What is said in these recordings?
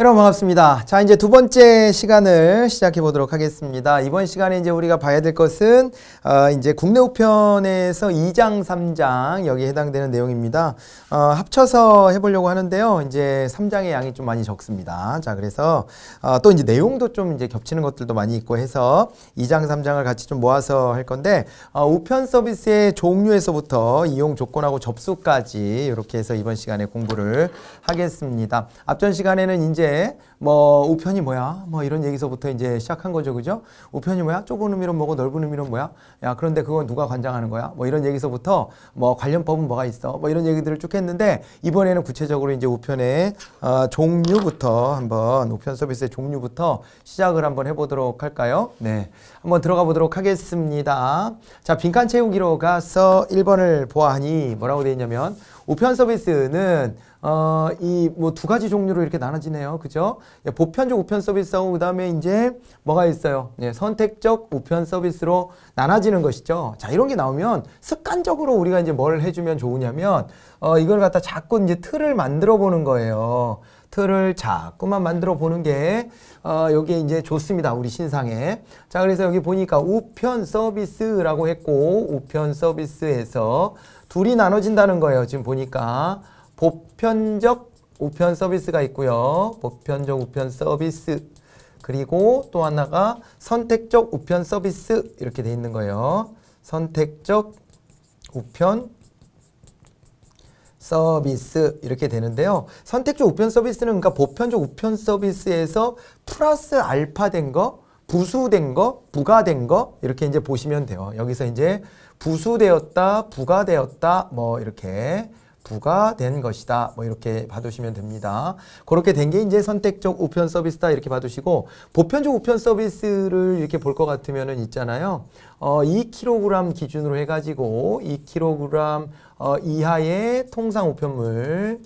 여러분 반갑습니다. 자, 이제 두 번째 시간을 시작해 보도록 하겠습니다. 이번 시간에 이제 우리가 봐야 될 것은 어, 이제 국내 우편에서 2장, 3장 여기에 해당되는 내용입니다. 어, 합쳐서 해 보려고 하는데요. 이제 3장의 양이 좀 많이 적습니다. 자, 그래서 어, 또 이제 내용도 좀 이제 겹치는 것들도 많이 있고 해서 2장, 3장을 같이 좀 모아서 할 건데 어, 우편 서비스의 종류에서부터 이용 조건하고 접수까지 이렇게 해서 이번 시간에 공부를 하겠습니다. 앞전 시간에는 이제 뭐 우편이 뭐야? 뭐 이런 얘기서부터 이제 시작한 거죠. 그죠? 우편이 뭐야? 좁은 의미로 뭐고 넓은 의미로 뭐야? 야, 그런데 그건 누가 관장하는 거야? 뭐 이런 얘기서부터 뭐 관련법은 뭐가 있어? 뭐 이런 얘기들을 쭉 했는데 이번에는 구체적으로 이제 우편의 어, 종류부터 한번 우편 서비스의 종류부터 시작을 한번 해 보도록 할까요? 네. 한번 들어가 보도록 하겠습니다. 자, 빈칸 채우기로 가서 1번을 보아하니 뭐라고 돼 있냐면 우편 서비스는 어, 이 뭐 두 가지 종류로 이렇게 나눠지네요. 그죠? 예, 보편적 우편 서비스하고 그다음에 이제 뭐가 있어요? 예, 선택적 우편 서비스로 나눠지는 것이죠. 자, 이런 게 나오면 습관적으로 우리가 이제 뭘 해주면 좋으냐면 어, 이걸 갖다 자꾸 이제 틀을 만들어 보는 거예요. 틀을 자꾸만 만들어 보는 게 어, 여기에 이제 좋습니다. 우리 신상에. 자, 그래서 여기 보니까 우편 서비스라고 했고 우편 서비스에서 둘이 나눠진다는 거예요. 지금 보니까 보편적 우편 서비스가 있고요. 보편적 우편 서비스 그리고 또 하나가 선택적 우편 서비스 이렇게 돼 있는 거예요. 선택적 우편 서비스 이렇게 되는데요. 선택적 우편 서비스는 그러니까 보편적 우편 서비스에서 플러스 알파 된 거, 부수된 거, 부가된 거 이렇게 이제 보시면 돼요. 여기서 이제 부수되었다, 부가 되었다, 뭐 이렇게 부가 된 것이다. 뭐 이렇게 봐두시면 됩니다. 그렇게 된 게 이제 선택적 우편 서비스다 이렇게 봐두시고 보편적 우편 서비스를 이렇게 볼 것 같으면은 있잖아요. 어, 2kg 기준으로 해가지고 2kg 어, 이하의 통상 우편물,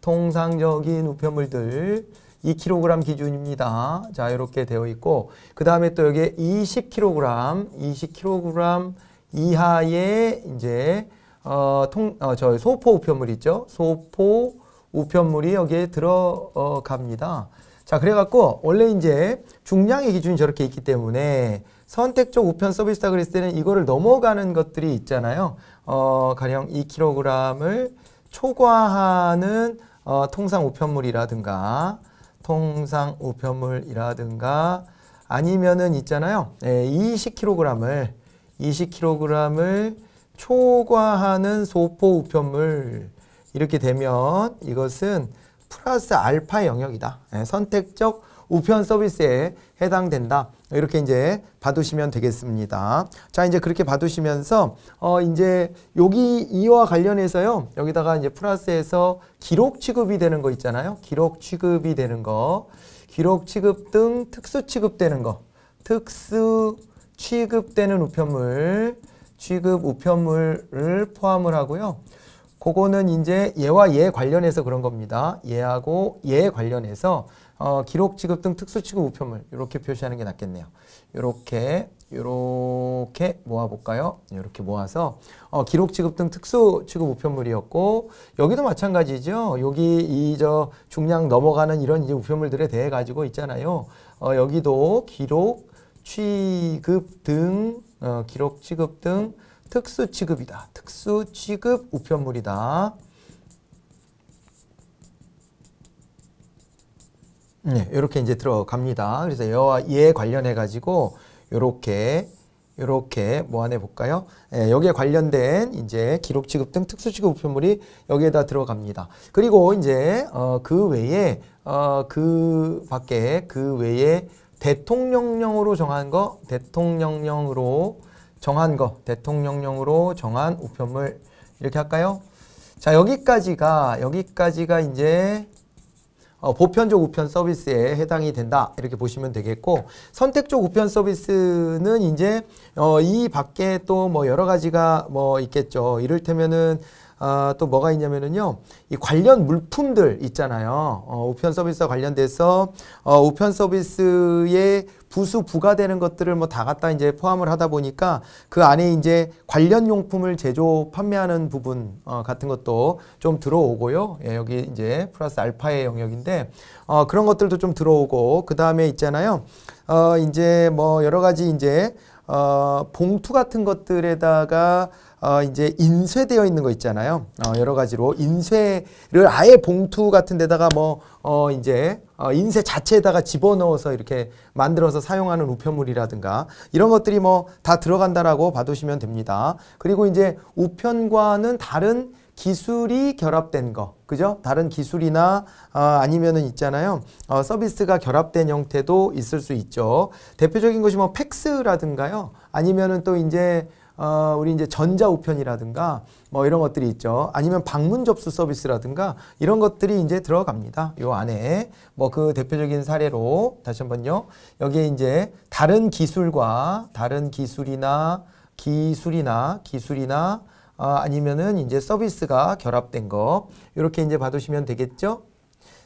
통상적인 우편물들 2kg 기준입니다. 자 이렇게 되어 있고 그 다음에 또 여기에 20kg, 20kg 이하의 이제 어, 통, 어, 저 소포 우편물 있죠? 소포 우편물이 여기에 들어갑니다. 자, 그래갖고 원래 이제 중량의 기준이 저렇게 있기 때문에 선택적 우편 서비스다 그랬을 때는 이거를 넘어가는 것들이 있잖아요. 어, 가령 2kg을 초과하는 어, 통상 우편물이라든가 통상 우편물이라든가 아니면은 있잖아요. 예, 20kg을 20kg을 초과하는 소포 우편물 이렇게 되면 이것은 플러스 알파 영역이다. 예, 선택적 우편 서비스에 해당된다. 이렇게 이제 봐두시면 되겠습니다. 자, 이제 그렇게 봐두시면서, 어, 이제 여기 이와 관련해서요, 여기다가 이제 플러스에서 기록 취급이 되는 거 있잖아요. 기록 취급이 되는 거, 기록 취급 등 특수 취급되는 거, 특수 취급되는 우편물, 취급 우편물을 포함을 하고요. 그거는 이제 예와 예 관련해서 그런 겁니다. 예하고 예 관련해서 어, 기록 취급 등 특수 취급 우편물 이렇게 표시하는 게 낫겠네요. 이렇게 이렇게 모아볼까요? 이렇게 모아서 어, 기록 취급 등 특수 취급 우편물이었고 여기도 마찬가지죠. 여기 이저 중량 넘어가는 이런 이제 우편물들에 대해 가지고 있잖아요. 어, 여기도 기록 취급 등 어, 기록 취급 등 특수 취급이다. 특수 취급 우편물이다. 네, 이렇게 이제 들어갑니다. 그래서 여와 예 관련해 가지고 요렇게 요렇게 모아내 볼까요? 예, 여기에 관련된 이제 기록 취급 등 특수 취급 우편물이 여기에다 들어갑니다. 그리고 이제 어, 그 외에 어, 그 밖에 그 외에 대통령령으로 정한 거, 대통령령으로 정한 거, 대통령령으로 정한 우편물 이렇게 할까요? 자 여기까지가 여기까지가 이제 어, 보편적 우편 서비스에 해당이 된다 이렇게 보시면 되겠고 선택적 우편 서비스는 이제 어, 이 밖에 또 뭐 여러 가지가 뭐 있겠죠 이를테면은 아, 또 뭐가 있냐면은요, 이 관련 물품들 있잖아요. 어, 우편 서비스와 관련돼서 어, 우편 서비스에 부수 부가되는 것들을 뭐 다 갖다 이제 포함을 하다 보니까 그 안에 이제 관련 용품을 제조 판매하는 부분 어, 같은 것도 좀 들어오고요. 예, 여기 이제 플러스 알파의 영역인데 어, 그런 것들도 좀 들어오고 그 다음에 있잖아요. 어, 이제 뭐 여러 가지 이제 어, 봉투 같은 것들에다가 어, 이제 인쇄되어 있는 거 있잖아요. 어, 여러 가지로 인쇄를 아예 봉투 같은 데다가 뭐 어, 이제 어, 인쇄 자체에다가 집어넣어서 이렇게 만들어서 사용하는 우편물이라든가 이런 것들이 뭐 다 들어간다라고 봐두시면 됩니다. 그리고 이제 우편과는 다른 기술이 결합된 거, 그죠? 다른 기술이나 어, 아니면은 있잖아요. 어, 서비스가 결합된 형태도 있을 수 있죠. 대표적인 것이 뭐 팩스라든가요. 아니면은 또 이제 어, 우리 이제 전자우편이라든가 뭐 이런 것들이 있죠. 아니면 방문 접수 서비스라든가 이런 것들이 이제 들어갑니다. 요 안에 뭐 그 대표적인 사례로 다시 한번요. 여기에 이제 다른 기술과 다른 기술이나 기술이나 기술이나 어, 아니면은 이제 서비스가 결합된 거 이렇게 이제 봐두시면 되겠죠?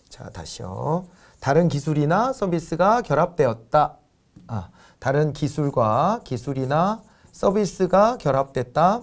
자 다시요. 다른 기술이나 서비스가 결합되었다. 아, 다른 기술과 기술이나 서비스가 결합됐다.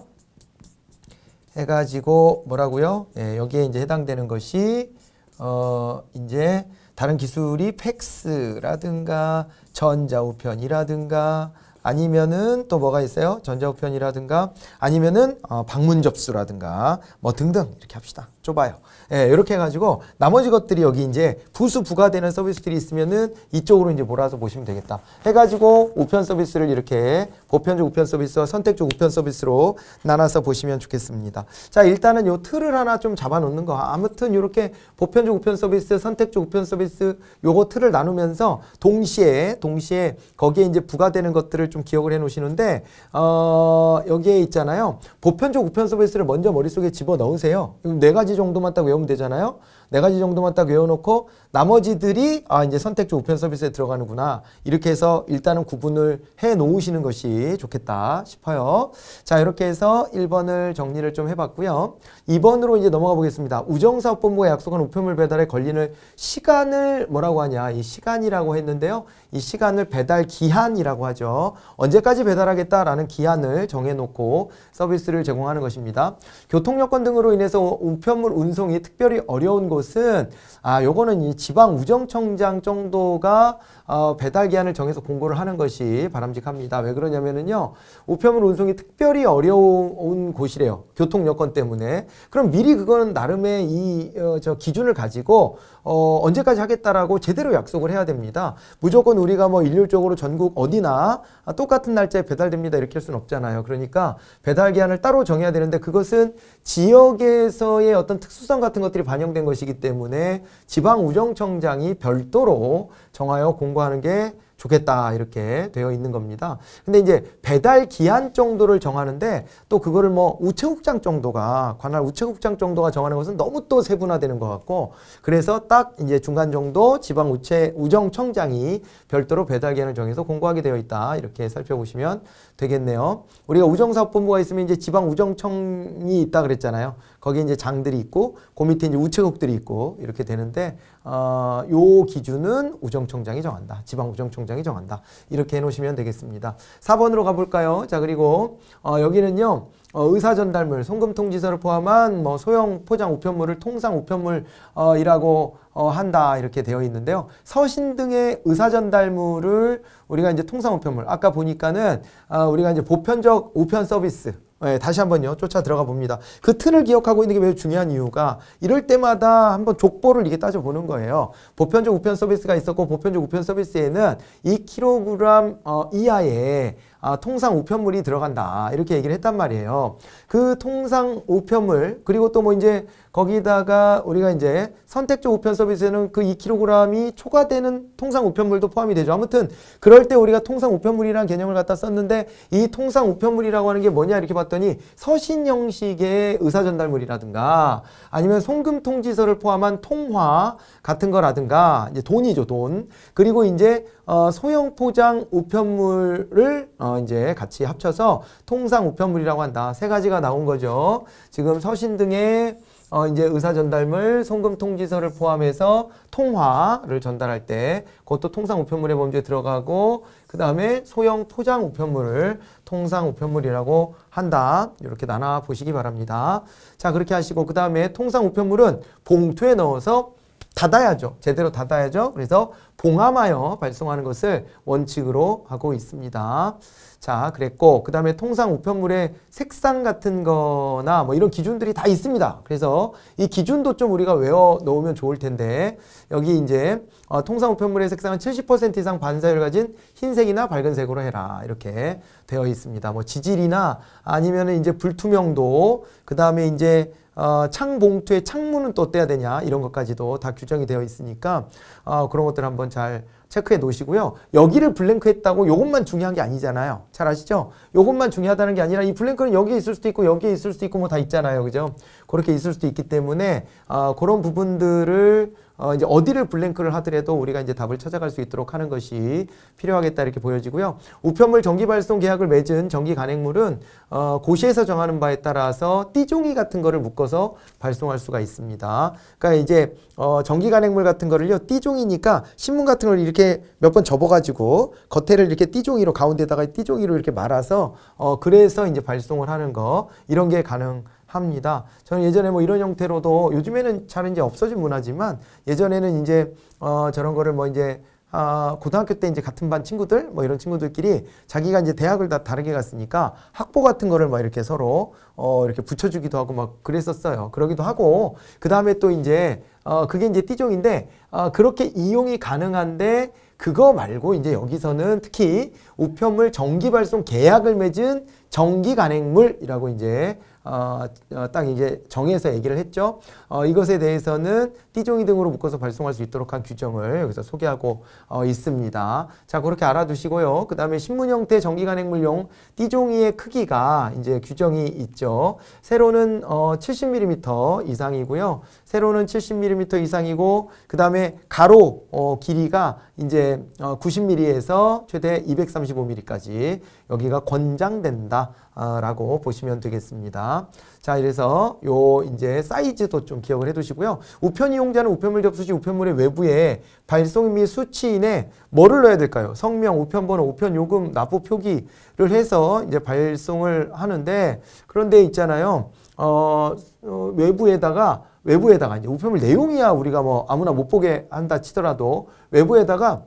해가지고 뭐라고요? 예, 여기에 이제 해당되는 것이 어 이제 다른 기술이 팩스라든가 전자우편이라든가 아니면은 또 뭐가 있어요? 전자우편이라든가 아니면은 어, 방문 접수라든가 뭐 등등 이렇게 합시다. 좁아요. 예, 이렇게 해가지고 나머지 것들이 여기 이제 부수 부가되는 서비스들이 있으면은 이쪽으로 이제 몰아서 보시면 되겠다. 해가지고 우편 서비스를 이렇게 보편적 우편 서비스와 선택적 우편 서비스로 나눠서 보시면 좋겠습니다. 자, 일단은 요 틀을 하나 좀 잡아놓는 거. 아무튼 이렇게 보편적 우편 서비스, 선택적 우편 서비스 요거 틀을 나누면서 동시에 동시에 거기에 이제 부가되는 것들을 좀 기억을 해놓으시는데 어, 여기에 있잖아요. 보편적 우편 서비스를 먼저 머릿속에 집어 넣으세요. 네 가지 정도만 딱 외우면 되잖아요. 네 가지 정도만 딱 외워놓고 나머지들이 아 이제 선택적 우편 서비스에 들어가는구나 이렇게 해서 일단은 구분을 해 놓으시는 것이 좋겠다 싶어요. 자 이렇게 해서 1번을 정리를 좀 해봤고요. 2번으로 이제 넘어가 보겠습니다. 우정사업본부가 약속한 우편물 배달에 걸리는 시간을 뭐라고 하냐 이 시간이라고 했는데요. 이 시간을 배달 기한이라고 하죠. 언제까지 배달하겠다라는 기한을 정해놓고 서비스를 제공하는 것입니다. 교통여건 등으로 인해서 우편물 운송이 특별히 어려운 것은 아 요거는 이 지방 우정청장 정도가 어, 배달 기한을 정해서 공고를 하는 것이 바람직합니다. 왜 그러냐면은요. 우편물 운송이 특별히 어려운 곳이래요. 교통 여건 때문에. 그럼 미리 그거는 나름의 이저 어, 기준을 가지고 어, 언제까지 하겠다라고 제대로 약속을 해야 됩니다. 무조건 우리가 뭐 일률적으로 전국 어디나 아, 똑같은 날짜에 배달됩니다. 이렇게 할 수는 없잖아요. 그러니까 배달 기한을 따로 정해야 되는데 그것은 지역에서의 어떤 특수성 같은 것들이 반영된 것이기 때문에 지방 우정청장이 별도로 정하여 공고하는 게 좋겠다 이렇게 되어 있는 겁니다. 근데 이제 배달 기한 정도를 정하는데 또 그거를 뭐 우체국장 정도가 관할 우체국장 정도가 정하는 것은 너무 또 세분화되는 것 같고 그래서 딱 이제 중간 정도 지방 우체 우정청장이 별도로 배달 기한을 정해서 공고하게 되어 있다 이렇게 살펴보시면 되겠네요. 우리가 우정사업본부가 있으면 이제 지방 우정청이 있다 그랬잖아요. 거기에 이제 장들이 있고 그 밑에 이제 우체국들이 있고 이렇게 되는데 어, 요 기준은 우정총장이 정한다. 지방 우정총장이 정한다. 이렇게 해놓으시면 되겠습니다. 4번으로 가볼까요? 자 그리고 어, 여기는요. 어, 의사 전달물, 송금 통지서를 포함한 뭐 소형 포장 우편물을 통상 우편물이라고 어 어, 한다 이렇게 되어 있는데요. 서신 등의 의사 전달물을 우리가 이제 통상 우편물 아까 보니까는 어, 우리가 이제 보편적 우편 서비스 예, 다시 한번요. 쫓아 들어가 봅니다. 그 틀을 기억하고 있는 게 매우 중요한 이유가 이럴 때마다 한번 족보를 이게 따져보는 거예요. 보편적 우편 서비스가 있었고 보편적 우편 서비스에는 2kg 어, 이하의 아, 통상 우편물이 들어간다. 이렇게 얘기를 했단 말이에요. 그 통상 우편물 그리고 또 뭐 이제 거기다가 우리가 이제 선택적 우편 서비스에는 그 2kg이 초과되는 통상 우편물도 포함이 되죠. 아무튼 그럴 때 우리가 통상 우편물이라는 개념을 갖다 썼는데 이 통상 우편물이라고 하는 게 뭐냐 이렇게 봤더니 서신 형식의 의사전달물이라든가 아니면 송금 통지서를 포함한 통화 같은 거라든가 이제 돈이죠 돈 그리고 이제 어, 소형 포장 우편물을 어, 이제 같이 합쳐서 통상 우편물이라고 한다. 세 가지가 나온 거죠. 지금 서신 등의 어, 이제 의사 전달물, 송금 통지서를 포함해서 통화를 전달할 때 그것도 통상 우편물의 범주에 들어가고 그 다음에 소형 포장 우편물을 통상 우편물이라고 한다. 이렇게 나눠 보시기 바랍니다. 자 그렇게 하시고 그 다음에 통상 우편물은 봉투에 넣어서 닫아야죠. 제대로 닫아야죠. 그래서 봉함하여 발송하는 것을 원칙으로 하고 있습니다. 자, 그랬고 그 다음에 통상 우편물의 색상 같은 거나 뭐 이런 기준들이 다 있습니다. 그래서 이 기준도 좀 우리가 외워 놓으면 좋을 텐데 여기 이제 어, 통상 우편물의 색상은 70% 이상 반사율 을 가진 흰색이나 밝은색으로 해라 이렇게 되어 있습니다. 뭐 지질이나 아니면은 이제 불투명도 그 다음에 이제 어, 창봉투의 창문은 또 떼야 되냐 이런 것까지도 다 규정이 되어 있으니까 어, 그런 것들 한번 잘 체크해 놓으시고요. 여기를 블랭크했다고 이것만 중요한 게 아니잖아요. 잘 아시죠? 이것만 중요하다는 게 아니라 이 블랭크는 여기에 있을 수도 있고 여기에 있을 수도 있고 뭐 다 있잖아요. 그죠? 그렇게 있을 수도 있기 때문에 어, 그런 부분들을 어, 이제 어디를 블랭크를 하더라도 우리가 이제 답을 찾아갈 수 있도록 하는 것이 필요하겠다 이렇게 보여지고요. 우편물 정기 발송 계약을 맺은 정기 간행물은 어, 고시에서 정하는 바에 따라서 띠종이 같은 거를 묶어서 발송할 수가 있습니다. 그러니까 이제 어, 정기 간행물 같은 거를요 띠종이니까 신문 같은 걸 이렇게 몇 번 접어가지고 겉에를 이렇게 띠종이로 가운데다가 띠종이로 이렇게 말아서 어, 그래서 이제 발송을 하는 거 이런 게 가능. 합니다. 저는 예전에 뭐 이런 형태로도 요즘에는 잘 이제 없어진 문화지만 예전에는 이제 어 저런 거를 뭐 이제 아, 고등학교 때 이제 같은 반 친구들 뭐 이런 친구들끼리 자기가 이제 대학을 다 다르게 갔으니까 학보 같은 거를 막 이렇게 서로 어, 이렇게 붙여주기도 하고 막 그랬었어요. 그러기도 하고, 그 다음에 또 이제, 어, 그게 이제 띠종인데, 어, 그렇게 이용이 가능한데, 그거 말고 이제 여기서는 특히 우편물 정기 발송 계약을 맺은 정기 간행물이라고 이제 어, 어, 딱 이제 정해서 얘기를 했죠. 어, 이것에 대해서는 띠종이 등으로 묶어서 발송할 수 있도록 한 규정을 여기서 소개하고 어, 있습니다. 자, 그렇게 알아두시고요. 그 다음에 신문 형태 정기 간행물용 띠종이의 크기가 이제 규정이 있죠. 있죠. 세로는 어, 70mm 이상이고요. 세로는 70mm 이상이고 그 다음에 가로 어, 길이가 이제 어, 90mm에서 최대 235mm까지 여기가 권장된다라고 보시면 되겠습니다. 자, 이래서 요 이제 사이즈도 좀 기억을 해두시고요. 우편 이용자는 우편물 접수시 우편물의 외부에 발송 및 수취인에 뭐를 넣어야 될까요? 성명, 우편번호, 우편 요금, 납부 표기를 해서 이제 발송을 하는데 그런데 있잖아요. 어, 어 외부에다가 외부에다가 이제 우편물 내용이야 우리가 뭐 아무나 못 보게 한다 치더라도 외부에다가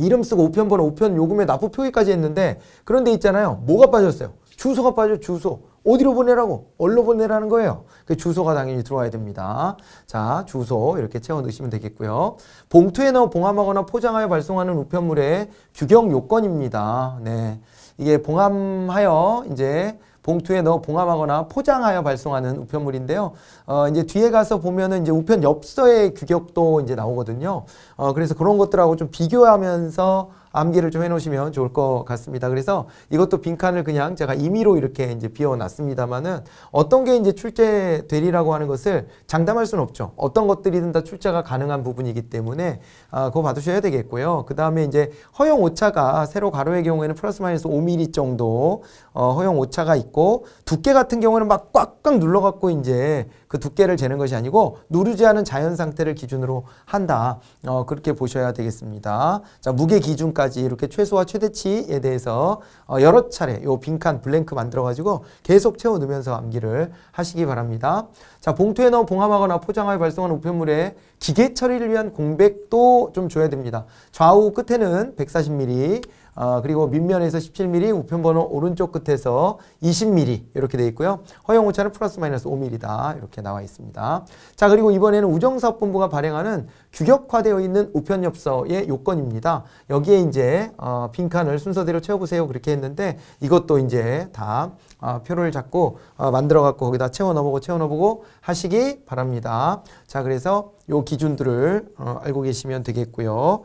이름 쓰고 우편 번호, 우편 요금에 납부 표기까지 했는데 그런데 있잖아요. 뭐가 빠졌어요? 주소가 빠져 주소. 어디로 보내라고? 얼로 보내라는 거예요. 그 주소가 당연히 들어와야 됩니다. 자, 주소 이렇게 채워 넣으시면 되겠고요. 봉투에 넣어 봉함하거나 포장하여 발송하는 우편물의 규격 요건입니다. 네. 이게 봉함하여 이제 봉투에 넣어 봉함하거나 포장하여 발송하는 우편물인데요. 어, 이제 뒤에 가서 보면은 이제 우편 엽서의 규격도 이제 나오거든요. 어, 그래서 그런 것들하고 좀 비교하면서 암기를 좀 해놓으시면 좋을 것 같습니다. 그래서 이것도 빈칸을 그냥 제가 임의로 이렇게 이제 비워놨습니다만은 어떤 게 이제 출제되리라고 하는 것을 장담할 수는 없죠. 어떤 것들이든 다 출제가 가능한 부분이기 때문에 아, 그거 봐두셔야 되겠고요. 그 다음에 이제 허용 오차가 세로 가로의 경우에는 플러스 마이너스 5mm 정도 어, 허용 오차가 있고 두께 같은 경우는 막 꽉꽉 눌러갖고 이제 그 두께를 재는 것이 아니고 누르지 않은 자연 상태를 기준으로 한다. 어, 그렇게 보셔야 되겠습니다. 자 무게 기준 지금까지 이렇게 최소와 최대치에 대해서 어, 여러 차례 요 빈칸 블랭크 만들어가지고 계속 채워 넣으면서 암기를 하시기 바랍니다. 자, 봉투에 넣어 봉합하거나 포장하여 발송한 우편물에 기계 처리를 위한 공백도 좀 줘야 됩니다. 좌우 끝에는 140mm, 어, 그리고 밑면에서 17mm, 우편번호 오른쪽 끝에서 20mm 이렇게 돼 있고요. 허용 오차는 플러스 마이너스 5mm다 이렇게 나와 있습니다. 자 그리고 이번에는 우정사업본부가 발행하는 규격화되어 있는 우편엽서의 요건입니다. 여기에 이제 어, 빈칸을 순서대로 채워보세요 그렇게 했는데 이것도 이제 다 어, 표를 잡고 어, 만들어 갖고 거기다 채워 넣어보고 채워 넣어보고 하시기 바랍니다. 자 그래서 요 기준들을 어, 알고 계시면 되겠고요.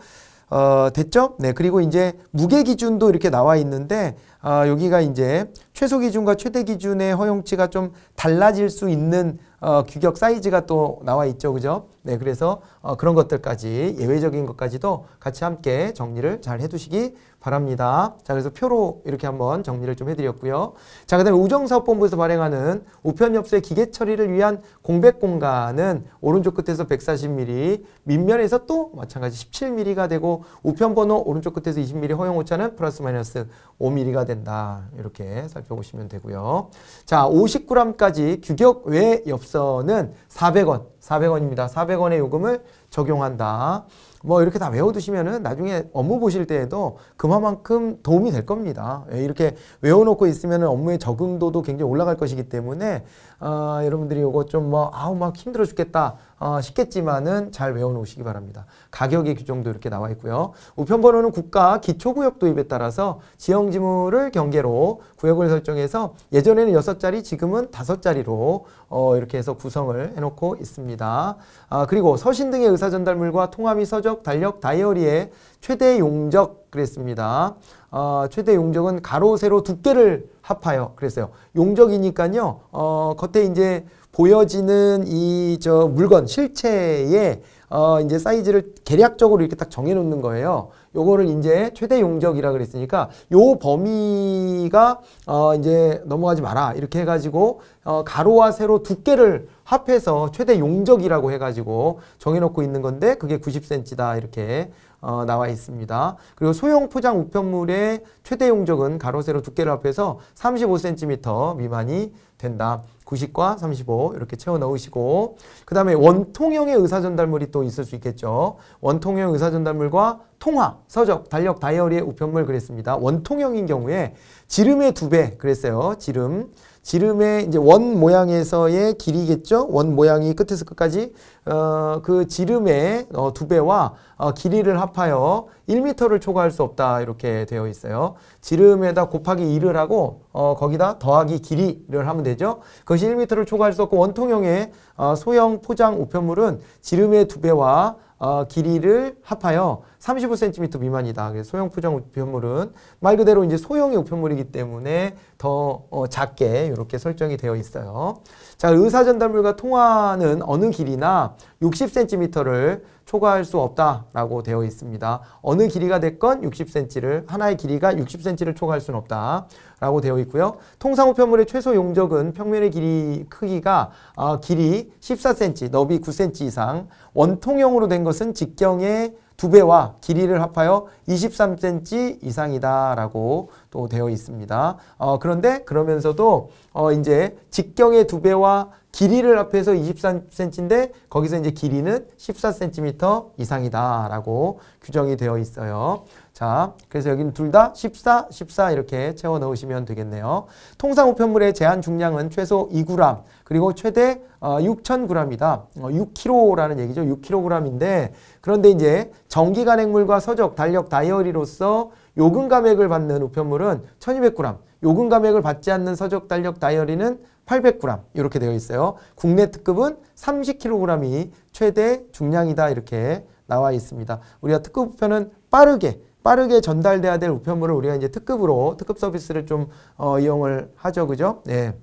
어, 됐죠? 네, 그리고 이제 무게 기준도 이렇게 나와 있는데 어, 여기가 이제 최소 기준과 최대 기준의 허용치가 좀 달라질 수 있는 어, 규격 사이즈가 또 나와 있죠, 그죠? 네, 그래서 어, 그런 것들까지 예외적인 것까지도 같이 함께 정리를 잘 해두시기 바랍니다. 자, 그래서 표로 이렇게 한번 정리를 좀 해드렸고요. 자, 그 다음에 우정사업본부에서 발행하는 우편엽서의 기계 처리를 위한 공백 공간은 오른쪽 끝에서 140mm, 밑면에서 또 마찬가지 17mm가 되고 우편번호 오른쪽 끝에서 20mm 허용 오차는 플러스 마이너스 5mm가 된다. 이렇게 살펴보시면 되고요. 자, 50g까지 규격 외 엽서는 400원. 400원입니다. 400원의 요금을 적용한다. 뭐 이렇게 다 외워두시면은 나중에 업무 보실 때에도 그만큼 도움이 될 겁니다. 예, 이렇게 외워놓고 있으면은 업무의 적응도도 굉장히 올라갈 것이기 때문에 아 여러분들이 이거좀 뭐 아우 막 힘들어 죽겠다 어, 쉽겠지만은 잘 외워놓으시기 바랍니다. 가격의 규정도 이렇게 나와 있고요. 우편 번호는 국가 기초구역 도입에 따라서 지형지물을 경계로 구역을 설정해서 예전에는 6자리 지금은 5자리로 어, 이렇게 해서 구성을 해놓고 있습니다. 아, 그리고 서신 등의 의사전달물과 통화이 서적, 달력, 다이어리에 최대 용적 그랬습니다. 어, 최대 용적은 가로, 세로 두께를 합하여 그랬어요. 용적이니까요. 어, 겉에 이제 보여지는 이 저 물건 실체의 어 이제 사이즈를 계략적으로 이렇게 딱 정해 놓는 거예요. 요거를 이제 최대 용적이라 그랬으니까 요 범위가 어 이제 넘어가지 마라. 이렇게 해 가지고 어 가로와 세로 두께를 합해서 최대 용적이라고 해 가지고 정해 놓고 있는 건데 그게 90cm다. 이렇게 어, 나와 있습니다. 그리고 소형 포장 우편물의 최대 용적은 가로 세로 두께를 합해서 35cm 미만이 된다. 90과 35 이렇게 채워 넣으시고 그 다음에 원통형의 의사전달물이 또 있을 수 있겠죠. 원통형 의사전달물과 통화, 서적, 달력, 다이어리의 우편물 그랬습니다. 원통형인 경우에 지름의 두 배 그랬어요. 지름. 지름의 이제 원 모양에서의 길이겠죠? 원 모양이 끝에서 끝까지 어, 그 지름의 어, 두 배와 어, 길이를 합하여 1m를 초과할 수 없다 이렇게 되어 있어요. 지름에다 곱하기 2를 하고 어, 거기다 더하기 길이를 하면 되죠. 그것이 1m를 초과할 수 없고 원통형의 어, 소형 포장 우편물은 지름의 두 배와 어, 길이를 합하여 35cm 미만이다. 그래서 소형 포장 우편물은 말 그대로 이제 소형의 우편물이기 때문에 더 어, 작게 이렇게 설정이 되어 있어요. 자, 의사 전담물과 통화는 어느 길이나 60cm를 초과할 수 없다라고 되어 있습니다. 어느 길이가 됐건 60cm를 하나의 길이가 60cm를 초과할 수는 없다라고 되어 있고요. 통상 우편물의 최소 용적은 평면의 길이 크기가 어, 길이 14cm, 너비 9cm 이상, 원통형으로 된 것은 직경의 두 배와 길이를 합하여 23cm 이상이다라고 또 되어 있습니다. 어, 그런데 그러면서도 어, 이제 직경의 두 배와 길이를 합해서 23cm인데 거기서 이제 길이는 14cm 이상이다라고 규정이 되어 있어요. 자, 그래서 여기는 둘 다 14, 14 이렇게 채워 넣으시면 되겠네요. 통상 우편물의 제한 중량은 최소 2g, 그리고 최대 6,000g이다. 어, 6kg라는 어, 얘기죠. 6kg인데 그런데 이제 정기간행물과 서적, 달력, 다이어리로서 요금 감액을 받는 우편물은 1,200g, 요금 감액을 받지 않는 서적, 달력, 다이어리는 800g 이렇게 되어 있어요. 국내 특급은 30kg이 최대 중량이다 이렇게 나와 있습니다. 우리가 특급 우편은 빠르게 빠르게 전달돼야 될 우편물을 우리가 이제 특급으로 특급 서비스를 좀 어, 이용을 하죠, 그죠? 예.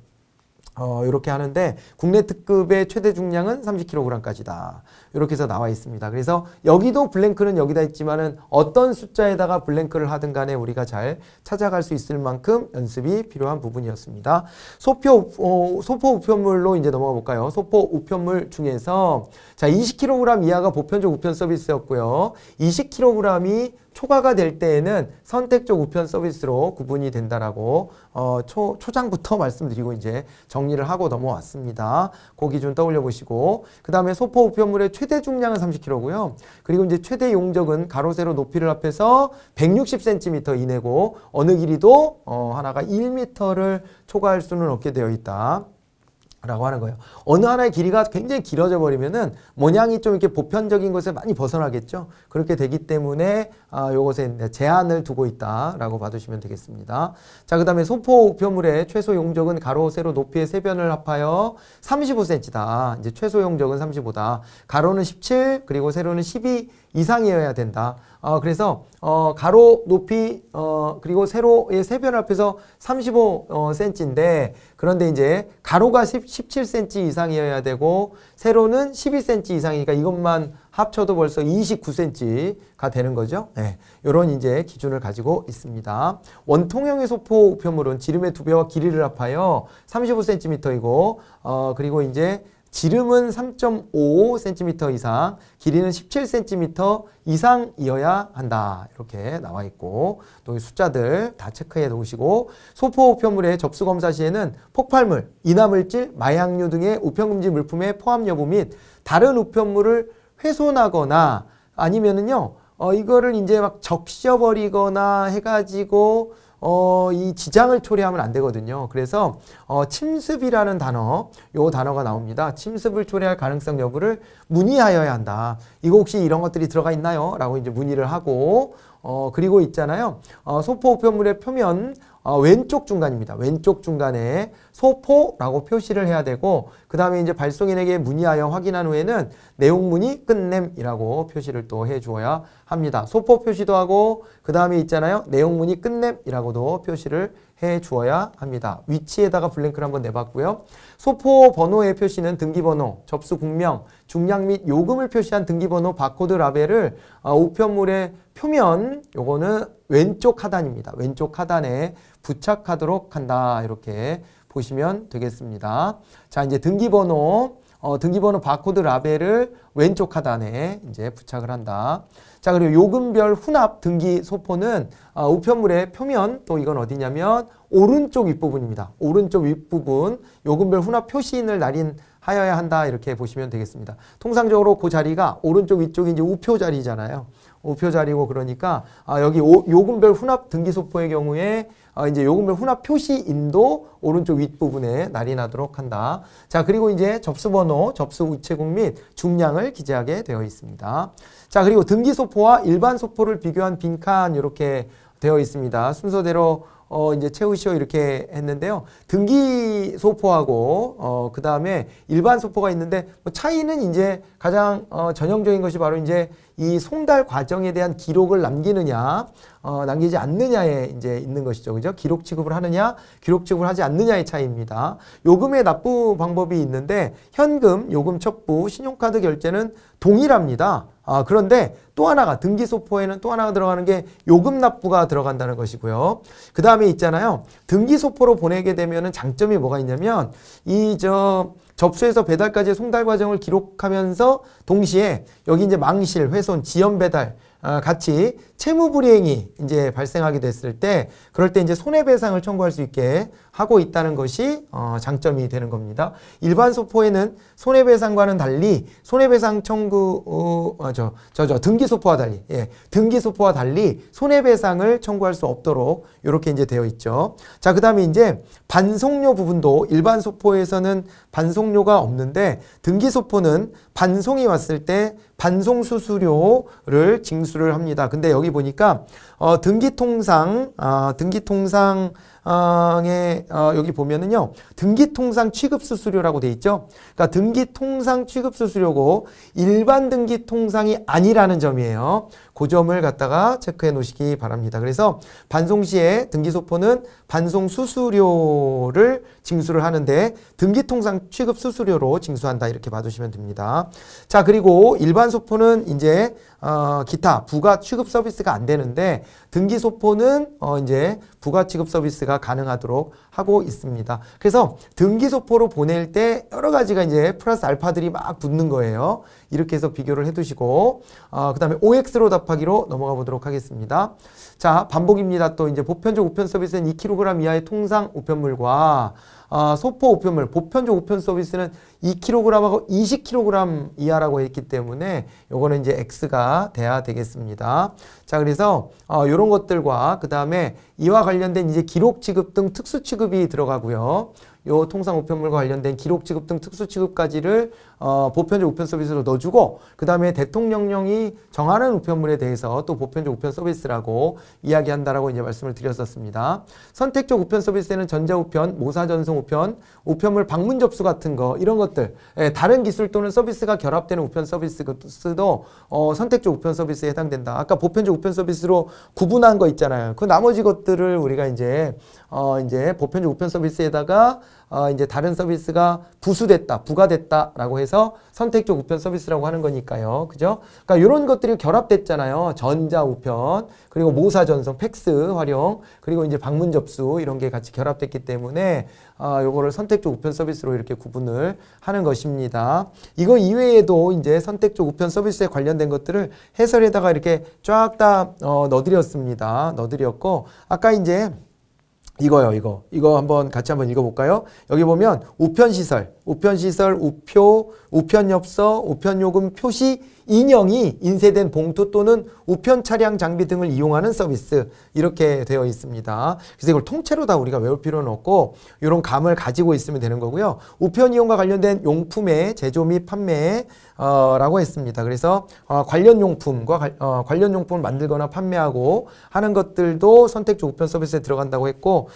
어, 이렇게 하는데 국내 특급의 최대 중량은 30kg까지다. 이렇게 해서 나와 있습니다. 그래서 여기도 블랭크는 여기다 있지만은 어떤 숫자에다가 블랭크를 하든 간에 우리가 잘 찾아갈 수 있을 만큼 연습이 필요한 부분이었습니다. 소표 어, 소포 우편물로 이제 넘어가 볼까요? 소포 우편물 중에서 자 20kg 이하가 보편적 우편 서비스였고요. 20kg이 초과가 될 때에는 선택적 우편 서비스로 구분이 된다라고 어, 초, 초장부터 말씀드리고 이제 정리를 하고 넘어왔습니다. 고 기준 떠올려 보시고 그 다음에 소포 우편물의 최대 중량은 30kg고요. 그리고 이제 최대 용적은 가로 세로 높이를 합해서 160cm 이내고 어느 길이도 어, 하나가 1m를 초과할 수는 없게 되어 있다. 라고 하는 거예요. 어느 하나의 길이가 굉장히 길어져 버리면은 모양이 좀 이렇게 보편적인 것에 많이 벗어나겠죠. 그렇게 되기 때문에 아, 요것에 제한을 두고 있다라고 봐두시면 되겠습니다. 자, 그 다음에 소포 우표물의 최소 용적은 가로, 세로, 높이의 세 변을 합하여 35cm다. 이제 최소 용적은 35다. 가로는 17, 그리고 세로는 12 이상이어야 된다. 어, 그래서 어, 가로 높이 어, 그리고 세로의 세변 앞에서 35cm인데 어, 그런데 이제 가로가 10, 17cm 이상이어야 되고 세로는 12cm 이상이니까 이것만 합쳐도 벌써 29cm가 되는 거죠. 네, 이런 이제 기준을 가지고 있습니다. 원통형의 소포 우편물은 지름의 두 배와 길이를 합하여 35cm이고 어, 그리고 이제 지름은 3.5cm 이상, 길이는 17cm 이상이어야 한다. 이렇게 나와 있고 또 숫자들 다 체크해 놓으시고 소포 우편물의 접수 검사 시에는 폭발물, 인화물질, 마약류 등의 우편금지 물품의 포함 여부 및 다른 우편물을 훼손하거나 아니면은요. 어 이거를 이제 막 적셔버리거나 해가지고 어, 이 지장을 초래하면 안 되거든요. 그래서 어, 침습이라는 단어, 요 단어가 나옵니다. 침습을 초래할 가능성 여부를 문의하여야 한다. 이거 혹시 이런 것들이 들어가 있나요? 라고 이제 문의를 하고 어, 그리고 있잖아요. 어, 소포 우편물의 표면 어, 왼쪽 중간입니다. 왼쪽 중간에 소포라고 표시를 해야 되고 그 다음에 이제 발송인에게 문의하여 확인한 후에는 내용문이 끝냄이라고 표시를 또 해주어야 합니다. 소포 표시도 하고 그 다음에 있잖아요. 내용문이 끝냄이라고도 표시를 해주어야 합니다. 위치에다가 블랭크를 한번 내봤고요. 소포 번호의 표시는 등기번호, 접수 국명, 중량 및 요금을 표시한 등기번호 바코드 라벨을 아, 우편물의 표면 요거는 왼쪽 하단입니다. 왼쪽 하단에 부착하도록 한다. 이렇게 보시면 되겠습니다. 자, 이제 등기번호 어, 등기번호 바코드 라벨을 왼쪽 하단에 이제 부착을 한다. 자, 그리고 요금별 혼합 등기 소포는 어, 우편물의 표면 또 이건 어디냐면 오른쪽 윗부분입니다. 오른쪽 윗부분 요금별 혼합 표시인을 날인 하여야 한다 이렇게 보시면 되겠습니다. 통상적으로 그 자리가 오른쪽 위쪽이 이제 우표 자리잖아요. 우표자리고 그러니까 아, 여기 오, 요금별 훈합 등기소포의 경우에 아, 이제 요금별 훈합 표시인도 오른쪽 윗부분에 날인하도록 한다. 자 그리고 이제 접수번호, 접수 우체국 및 중량을 기재하게 되어 있습니다. 자 그리고 등기소포와 일반소포를 비교한 빈칸 이렇게 되어 있습니다. 순서대로 어, 이제 채우시오 이렇게 했는데요. 등기 소포하고, 어, 그 다음에 일반 소포가 있는데, 뭐 차이는 이제 가장, 어, 전형적인 것이 바로 이제 이 송달 과정에 대한 기록을 남기느냐, 어, 남기지 않느냐에 이제 있는 것이죠. 그죠? 기록 취급을 하느냐, 기록 취급을 하지 않느냐의 차이입니다. 요금의 납부 방법이 있는데 현금, 요금 첩부, 신용카드 결제는 동일합니다. 아, 그런데 또 하나가 등기 소포에는 또 하나가 들어가는 게 요금 납부가 들어간다는 것이고요. 그 다음에 있잖아요. 등기 소포로 보내게 되면은 장점이 뭐가 있냐면 이저 접수해서 배달까지의 송달 과정을 기록하면서 동시에 여기 이제 망실, 훼손, 지연 배달 아, 같이 채무불이행이 이제 발생하게 됐을 때 그럴 때 이제 손해배상을 청구할 수 있게 하고 있다는 것이 어 장점이 되는 겁니다. 일반 소포에는 손해배상과는 달리 손해배상 청구 어, 아, 저, 저, 저 등기 소포와 달리 예, 등기 소포와 달리 손해배상을 청구할 수 없도록 이렇게 이제 되어 있죠. 자 그다음에 이제 반송료 부분도 일반 소포에서는 반송료가 없는데 등기 소포는 반송이 왔을 때 반송 수수료를 징수를 합니다. 근데 여기 보니까 어, 등기통상 어, 아, 등기통상 어,의 어, 여기 보면은요 등기통상 취급수수료라고 돼 있죠. 그러니까 등기통상 취급수수료고 일반 등기통상이 아니라는 점이에요. 그 점을 갖다가 체크해 놓으시기 바랍니다. 그래서 반송 시에 등기소포는 반송 수수료를 징수를 하는데 등기통상 취급 수수료로 징수한다 이렇게 봐주시면 됩니다. 자 그리고 일반 소포는 이제 어, 기타 부가 취급 서비스가 안 되는데 등기소포는 어, 이제 부가 취급 서비스가 가능하도록 하고 있습니다. 그래서 등기소포로 보낼 때 여러 가지가 이제 플러스 알파들이 막 붙는 거예요. 이렇게 해서 비교를 해두시고 어, 그 다음에 OX로 답하 곱하기로 넘어가 보도록 하겠습니다. 자, 반복입니다. 또 이제 보편적 우편 서비스는 2kg 이하의 통상 우편물과 아, 소포 우편물, 보편적 우편 서비스는 2kg하고 20kg 이하라고 했기 때문에 요거는 이제 x가 돼야 되겠습니다. 자, 그래서 이 아, 요런 것들과 그다음에 이와 관련된 이제 기록 취급 등 특수 취급이 들어가고요. 요 통상 우편물과 관련된 기록 취급 등 특수 취급까지를 어, 보편적 우편 서비스로 넣어주고 그 다음에 대통령령이 정하는 우편물에 대해서 또 보편적 우편 서비스라고 이야기한다라고 이제 말씀을 드렸었습니다. 선택적 우편 서비스에는 전자우편, 모사전송 우편, 우편물 방문 접수 같은 거 이런 것들 예, 다른 기술 또는 서비스가 결합되는 우편 서비스도 어, 선택적 우편 서비스에 해당된다. 아까 보편적 우편 서비스로 구분한 거 있잖아요. 그 나머지 것들을 우리가 이제 어, 이제 보편적 우편 서비스에다가 어, 이제 다른 서비스가 부수됐다, 부가됐다라고 해서 선택적 우편 서비스라고 하는 거니까요. 그죠? 그러니까 이런 것들이 결합됐잖아요. 전자 우편, 그리고 모사 전송, 팩스 활용, 그리고 이제 방문 접수 이런 게 같이 결합됐기 때문에 이거를 어, 선택적 우편 서비스로 이렇게 구분을 하는 것입니다. 이거 이외에도 이제 선택적 우편 서비스에 관련된 것들을 해설에다가 이렇게 쫙다 어, 넣어드렸습니다. 넣어드렸고 아까 이제 이거요, 이거. 이거 한번 같이 한번 읽어볼까요? 여기 보면 우편시설, 우편시설, 우표, 우편엽서, 우편요금, 표시 인형이 인쇄된 봉투 또는 우편 차량 장비 등을 이용하는 서비스 이렇게 되어 있습니다. 그래서 이걸 통째로 다 우리가 외울 필요는 없고 이런 감을 가지고 있으면 되는 거고요. 우편 이용과 관련된 용품의 제조 및 판매 어, 라고 했습니다. 그래서 어, 관련 용품과 어, 관련 용품을 만들거나 판매하고 하는 것들도 선택적 우편 서비스에 들어간다고 했고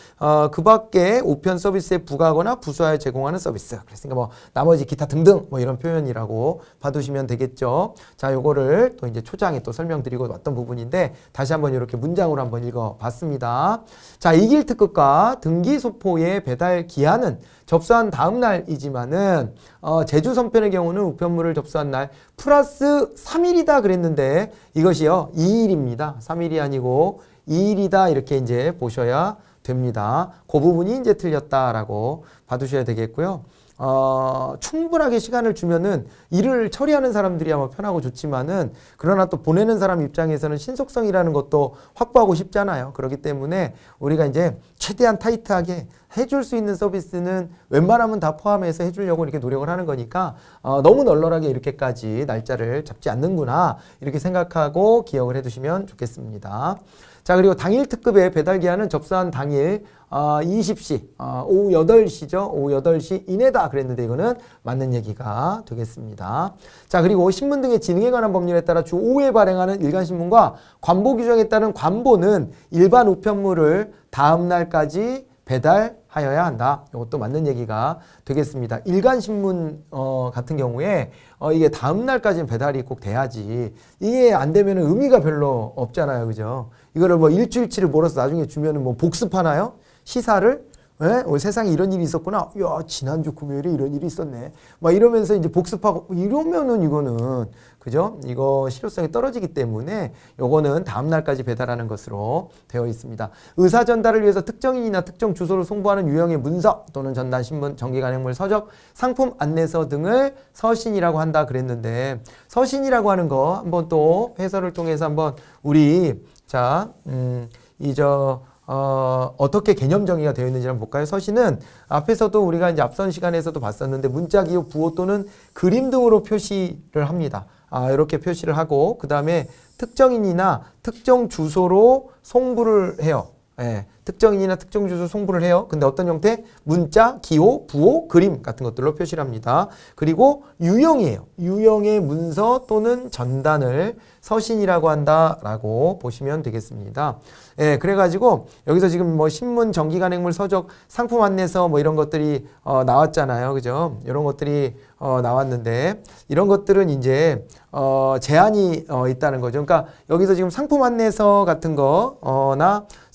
그 밖에 우편 서비스에 부과하거나 부수하여 제공하는 서비스 그랬으니까 뭐 나머지 기타 등등 뭐 이런 표현이라고 봐두시면 되겠죠. 자, 요거를 또 이제 초장에 또 설명드리고 왔던 부분인데 다시 한번 이렇게 문장으로 한번 읽어 봤습니다. 자, 이길 특급과 등기 소포의 배달 기한은 접수한 다음 날이지만은 어, 제주 선편의 경우는 우편물을 접수한 날 플러스 3일이다 그랬는데 이것이요. 2일입니다. 3일이 아니고 2일이다 이렇게 이제 보셔야 됩니다. 그 부분이 이제 틀렸다라고 봐두셔야 되겠고요. 어, 충분하게 시간을 주면은 일을 처리하는 사람들이 아마 편하고 좋지만은 그러나 또 보내는 사람 입장에서는 신속성이라는 것도 확보하고 싶잖아요. 그렇기 때문에 우리가 이제 최대한 타이트하게 해줄 수 있는 서비스는 웬만하면 다 포함해서 해주려고 이렇게 노력을 하는 거니까 어, 너무 널널하게 이렇게까지 날짜를 잡지 않는구나 이렇게 생각하고 기억을 해두시면 좋겠습니다. 자 그리고 당일 특급의 배달 기한은 접수한 당일 어, 20시 어, 오후 8시죠. 오후 8시 이내다 그랬는데 이거는 맞는 얘기가 되겠습니다. 자 그리고 신문 등의 진흥에 관한 법률에 따라 주 5회 발행하는 일간신문과 관보 규정에 따른 관보는 일반 우편물을 다음 날까지 배달하여야 한다. 이것도 맞는 얘기가 되겠습니다. 일간신문 어, 같은 경우에 어, 이게 다음 날까지는 배달이 꼭 돼야지 이게 안 되면 의미가 별로 없잖아요. 그죠? 이거를 뭐 일주일치를 몰아서 나중에 주면은 뭐 복습하나요? 시사를 예? 어, 세상에 이런 일이 있었구나. 야, 지난주 금요일에 이런 일이 있었네. 막 이러면서 이제 복습하고 이러면은 이거는 그죠? 이거 실효성이 떨어지기 때문에 요거는 다음 날까지 배달하는 것으로 되어 있습니다. 의사 전달을 위해서 특정인이나 특정 주소를 송부하는 유형의 문서 또는 전단 신문, 정기 간행물, 서적, 상품 안내서 등을 서신이라고 한다 그랬는데 서신이라고 하는 거 한번 또 해설을 통해서 한번 우리 자, 음, 이저 어, 어떻게 개념 정의가 되어 있는지 한번 볼까요? 서신은 앞에서도 우리가 이제 앞선 시간에서도 봤었는데 문자, 기호, 부호 또는 그림 등으로 표시를 합니다. 아, 이렇게 표시를 하고 그 다음에 특정인이나 특정 주소로 송부를 해요. 예, 특정인이나 특정 주소 송부를 해요. 근데 어떤 형태? 문자, 기호, 부호, 그림 같은 것들로 표시를 합니다. 그리고 유형이에요. 유형의 문서 또는 전단을 서신이라고 한다라고 보시면 되겠습니다. 예, 그래가지고 여기서 지금 뭐 신문, 전기간행물, 서적, 상품 안내서 뭐 이런 것들이 어, 나왔잖아요. 그죠? 이런 것들이 어, 나왔는데 이런 것들은 이제 어, 제한이 어, 있다는 거죠. 그러니까 여기서 지금 상품 안내서 같은 거나 어,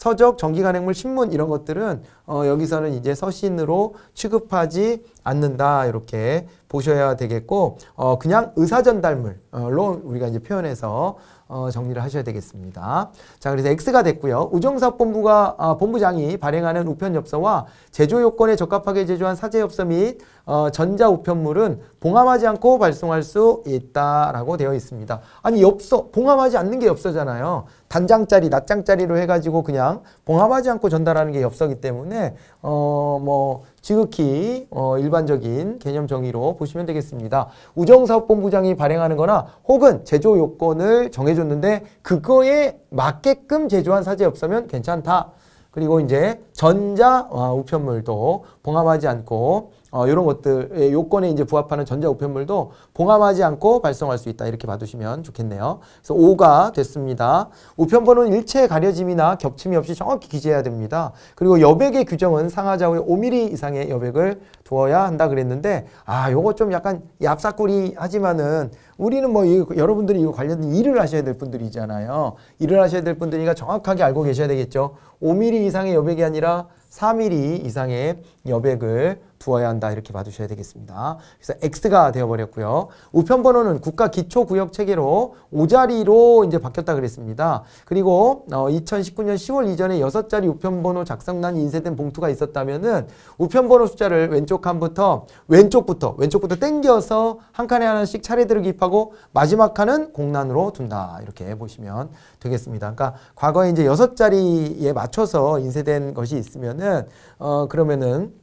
서적, 정기간행물, 신문 이런 것들은 어, 여기서는 이제 서신으로 취급하지 않는다 이렇게 보셔야 되겠고 어, 그냥 의사전달물로 우리가 이제 표현해서 어, 정리를 하셔야 되겠습니다. 자 그래서 X가 됐고요. 우정사업본부가 아, 어, 본부장이 발행하는 우편엽서와 제조요건에 적합하게 제조한 사제엽서 및 어, 전자우편물은 봉함하지 않고 발송할 수 있다라고 되어 있습니다. 아니 엽서 봉함하지 않는 게 엽서잖아요. 단장짜리, 낮장짜리로 해가지고 그냥 봉합하지 않고 전달하는 게 엽서기 때문에 어 뭐 지극히 어 일반적인 개념 정의로 보시면 되겠습니다. 우정사업본부장이 발행하는 거나 혹은 제조 요건을 정해줬는데 그거에 맞게끔 제조한 사제 엽서면 괜찮다. 그리고 이제 전자 아, 우편물도 봉합하지 않고 어, 이런 것들의 요건에 이제 부합하는 전자 우편물도 봉함하지 않고 발송할 수 있다 이렇게 봐두시면 좋겠네요. 그래서 5가 됐습니다. 우편번호는 일체의 가려짐이나 겹침이 없이 정확히 기재해야 됩니다. 그리고 여백의 규정은 상하좌우에 5mm 이상의 여백을 두어야 한다 그랬는데 아 요거 좀 약간 얍사꾸리 하지만은 우리는 뭐 이, 여러분들이 이거 관련된 일을 하셔야 될 분들이잖아요. 일을 하셔야 될 분들이니까 정확하게 알고 계셔야 되겠죠. 5mm 이상의 여백이 아니라 4mm 이상의 여백을 두어야 한다 이렇게 봐주셔야 되겠습니다. 그래서 X가 되어버렸고요. 우편 번호는 국가 기초 구역 체계로 5자리로 이제 바뀌었다 그랬습니다. 그리고 어, 2019년 10월 이전에 6자리 우편 번호 작성난 인쇄된 봉투가 있었다면은 우편 번호 숫자를 왼쪽 칸부터 왼쪽부터 왼쪽부터 땡겨서 한 칸에 하나씩 차례대로 기입하고 마지막 칸은 공란으로 둔다 이렇게 보시면 되겠습니다. 그러니까 과거에 이제 6자리에 맞춰서 인쇄된 것이 있으면은 어 그러면은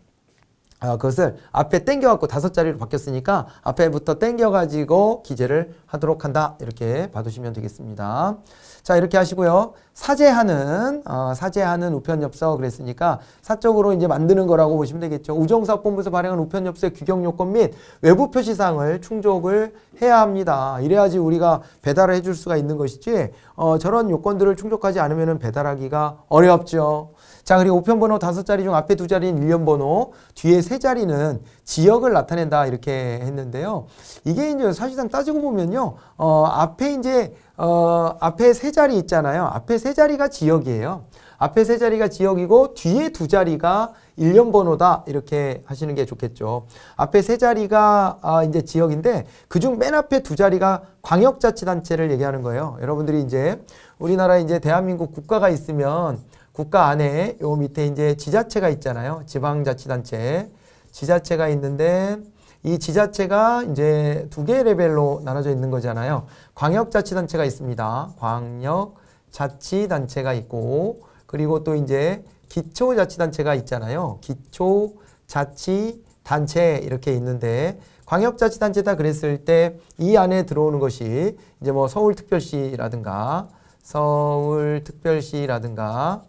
어, 그것을 앞에 땡겨갖고 다섯 자리로 바뀌었으니까 앞에부터 땡겨가지고 기재를 하도록 한다 이렇게 봐두시면 되겠습니다. 자 이렇게 하시고요. 사제하는 어, 사제하는 우편엽서 그랬으니까 사적으로 이제 만드는 거라고 보시면 되겠죠. 우정사업본부에서 발행한 우편엽서의 규격요건 및 외부 표시사항을 충족을 해야 합니다. 이래야지 우리가 배달을 해줄 수가 있는 것이지 어, 저런 요건들을 충족하지 않으면 배달하기가 어렵죠. 자 그리고 우편번호 다섯 자리 중 앞에 두 자리는 일련 번호 뒤에 세 자리는 지역을 나타낸다 이렇게 했는데요. 이게 이제 사실상 따지고 보면요. 어, 앞에 이제 어, 앞에 세 자리 있잖아요. 앞에 세 자리가 지역이에요. 앞에 세 자리가 지역이고 뒤에 두 자리가 일련 번호다 이렇게 하시는 게 좋겠죠. 앞에 세 자리가 아, 이제 지역인데 그 중 맨 앞에 두 자리가 광역자치단체를 얘기하는 거예요. 여러분들이 이제 우리나라 이제 대한민국 국가가 있으면 국가 안에 요 밑에 이제 지자체가 있잖아요. 지방자치단체. 지자체가 있는데 이 지자체가 이제 두 개의 레벨로 나눠져 있는 거잖아요. 광역자치단체가 있습니다. 광역자치단체가 있고 그리고 또 이제 기초자치단체가 있잖아요. 기초자치단체 이렇게 있는데 광역자치단체다 그랬을 때 이 안에 들어오는 것이 이제 뭐 서울특별시라든가 서울특별시라든가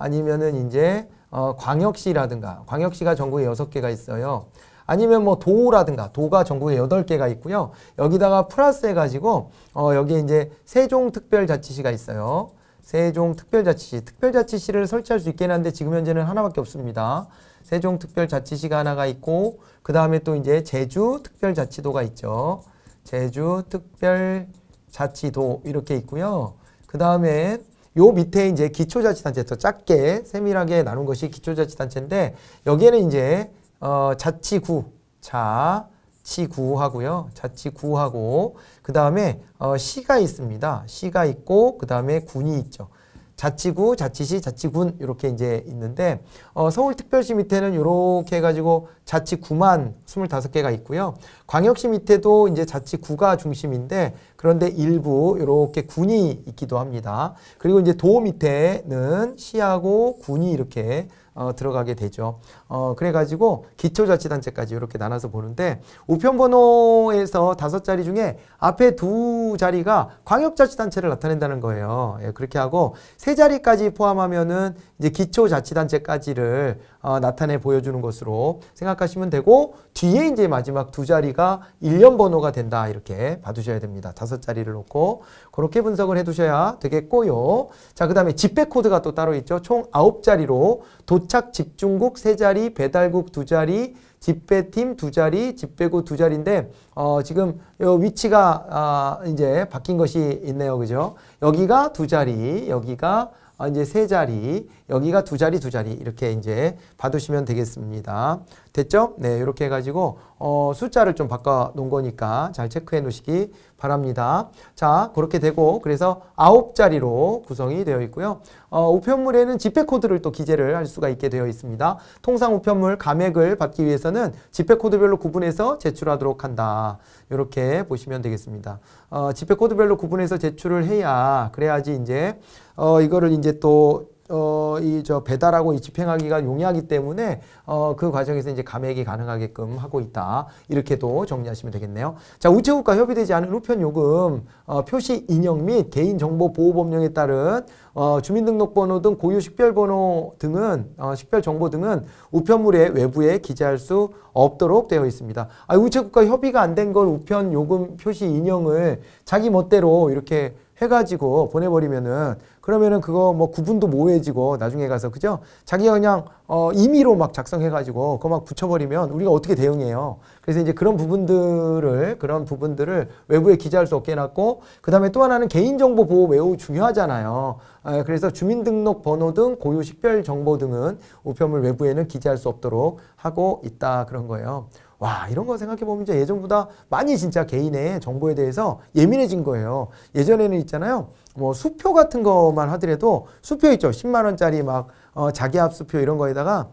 아니면은 이제 어, 광역시라든가 광역시가 전국에 여섯 개가 있어요. 아니면 뭐 도라든가 도가 전국에 여덟 개가 있고요. 여기다가 플러스 해가지고 어, 여기 이제 세종특별자치시가 있어요. 세종특별자치시, 특별자치시를 설치할 수 있긴 한데 지금 현재는 하나밖에 없습니다. 세종특별자치시가 하나가 있고 그 다음에 또 이제 제주특별자치도가 있죠. 제주특별자치도 이렇게 있고요. 그 다음에 요 밑에 이제 기초자치단체 더 작게 세밀하게 나눈 것이 기초자치단체인데 여기에는 이제 어, 자치구 자 치구하고요. 자치구하고 그 다음에 어, 시가 있습니다. 시가 있고 그 다음에 군이 있죠. 자치구, 자치시, 자치군 이렇게 이제 있는데 어, 서울특별시 밑에는 이렇게 해가지고 자치구만 25개가 있고요. 광역시 밑에도 이제 자치구가 중심인데 그런데 일부 이렇게 군이 있기도 합니다. 그리고 이제 도 밑에는 시하고 군이 이렇게 어, 들어가게 되죠. 어, 그래가지고 기초자치단체까지 이렇게 나눠서 보는데 우편번호에서 다섯 자리 중에 앞에 두 자리가 광역자치단체를 나타낸다는 거예요. 예, 그렇게 하고 세 자리까지 포함하면은 이제 기초자치단체까지를 어, 나타내 보여주는 것으로 생각하시면 되고 뒤에 이제 마지막 두 자리가 일련 번호가 된다 이렇게 봐두셔야 됩니다. 다섯 자리를 놓고 그렇게 분석을 해두셔야 되겠고요. 자, 그 다음에 집배 코드가 또 따로 있죠. 총 아홉 자리로 도착 집중국 세 자리 자리, 배달국 두 자리, 집배팀 두 자리, 집배구 두 자리인데 어, 지금 요 위치가 아, 이제 바뀐 것이 있네요. 그죠? 여기가 두 자리, 여기가 아, 이제 세 자리, 여기가 두 자리, 두 자리 이렇게 이제 봐두시면 되겠습니다. 됐죠? 네, 이렇게 해가지고 어, 숫자를 좀 바꿔 놓은 거니까 잘 체크해 놓으시기 바랍니다. 자, 그렇게 되고 그래서 9 자리로 구성이 되어 있고요. 어, 우편물에는 지폐 코드를 또 기재를 할 수가 있게 되어 있습니다. 통상 우편물 감액을 받기 위해서는 지폐 코드별로 구분해서 제출하도록 한다. 이렇게 보시면 되겠습니다. 어, 지폐 코드별로 구분해서 제출을 해야 그래야지 이제 어, 이거를 이제 또 어, 이 저 배달하고 이 집행하기가 용이하기 때문에 어, 그 과정에서 이제 감액이 가능하게끔 하고 있다. 이렇게도 정리하시면 되겠네요. 자, 우체국과 협의되지 않은 우편 요금 어, 표시 인형 및 개인 정보 보호 법령에 따른 어, 주민등록번호 등 고유 식별번호 등은 어, 식별정보 등은 우편물의 외부에 기재할 수 없도록 되어 있습니다. 아, 우체국과 협의가 안 된 걸 우편 요금 표시 인형을 자기 멋대로 이렇게 해가지고 보내버리면은 그러면은 그거 뭐 구분도 모호해지고 나중에 가서 그죠? 자기가 그냥 어 임의로 막 작성해가지고 그거 막 붙여버리면 우리가 어떻게 대응해요? 그래서 이제 그런 부분들을 그런 부분들을 외부에 기재할 수 없게 해놨고 그 다음에 또 하나는 개인정보 보호 매우 중요하잖아요. 아, 그래서 주민등록번호 등 고유식별 정보 등은 우편물 외부에는 기재할 수 없도록 하고 있다 그런 거예요. 와 이런 거 생각해 보면 이제 예전보다 많이 진짜 개인의 정보에 대해서 예민해진 거예요. 예전에는 있잖아요. 뭐 수표 같은 거만 하더라도 수표 있죠. 10만 원짜리 막 어, 자기압 수표 이런 거에다가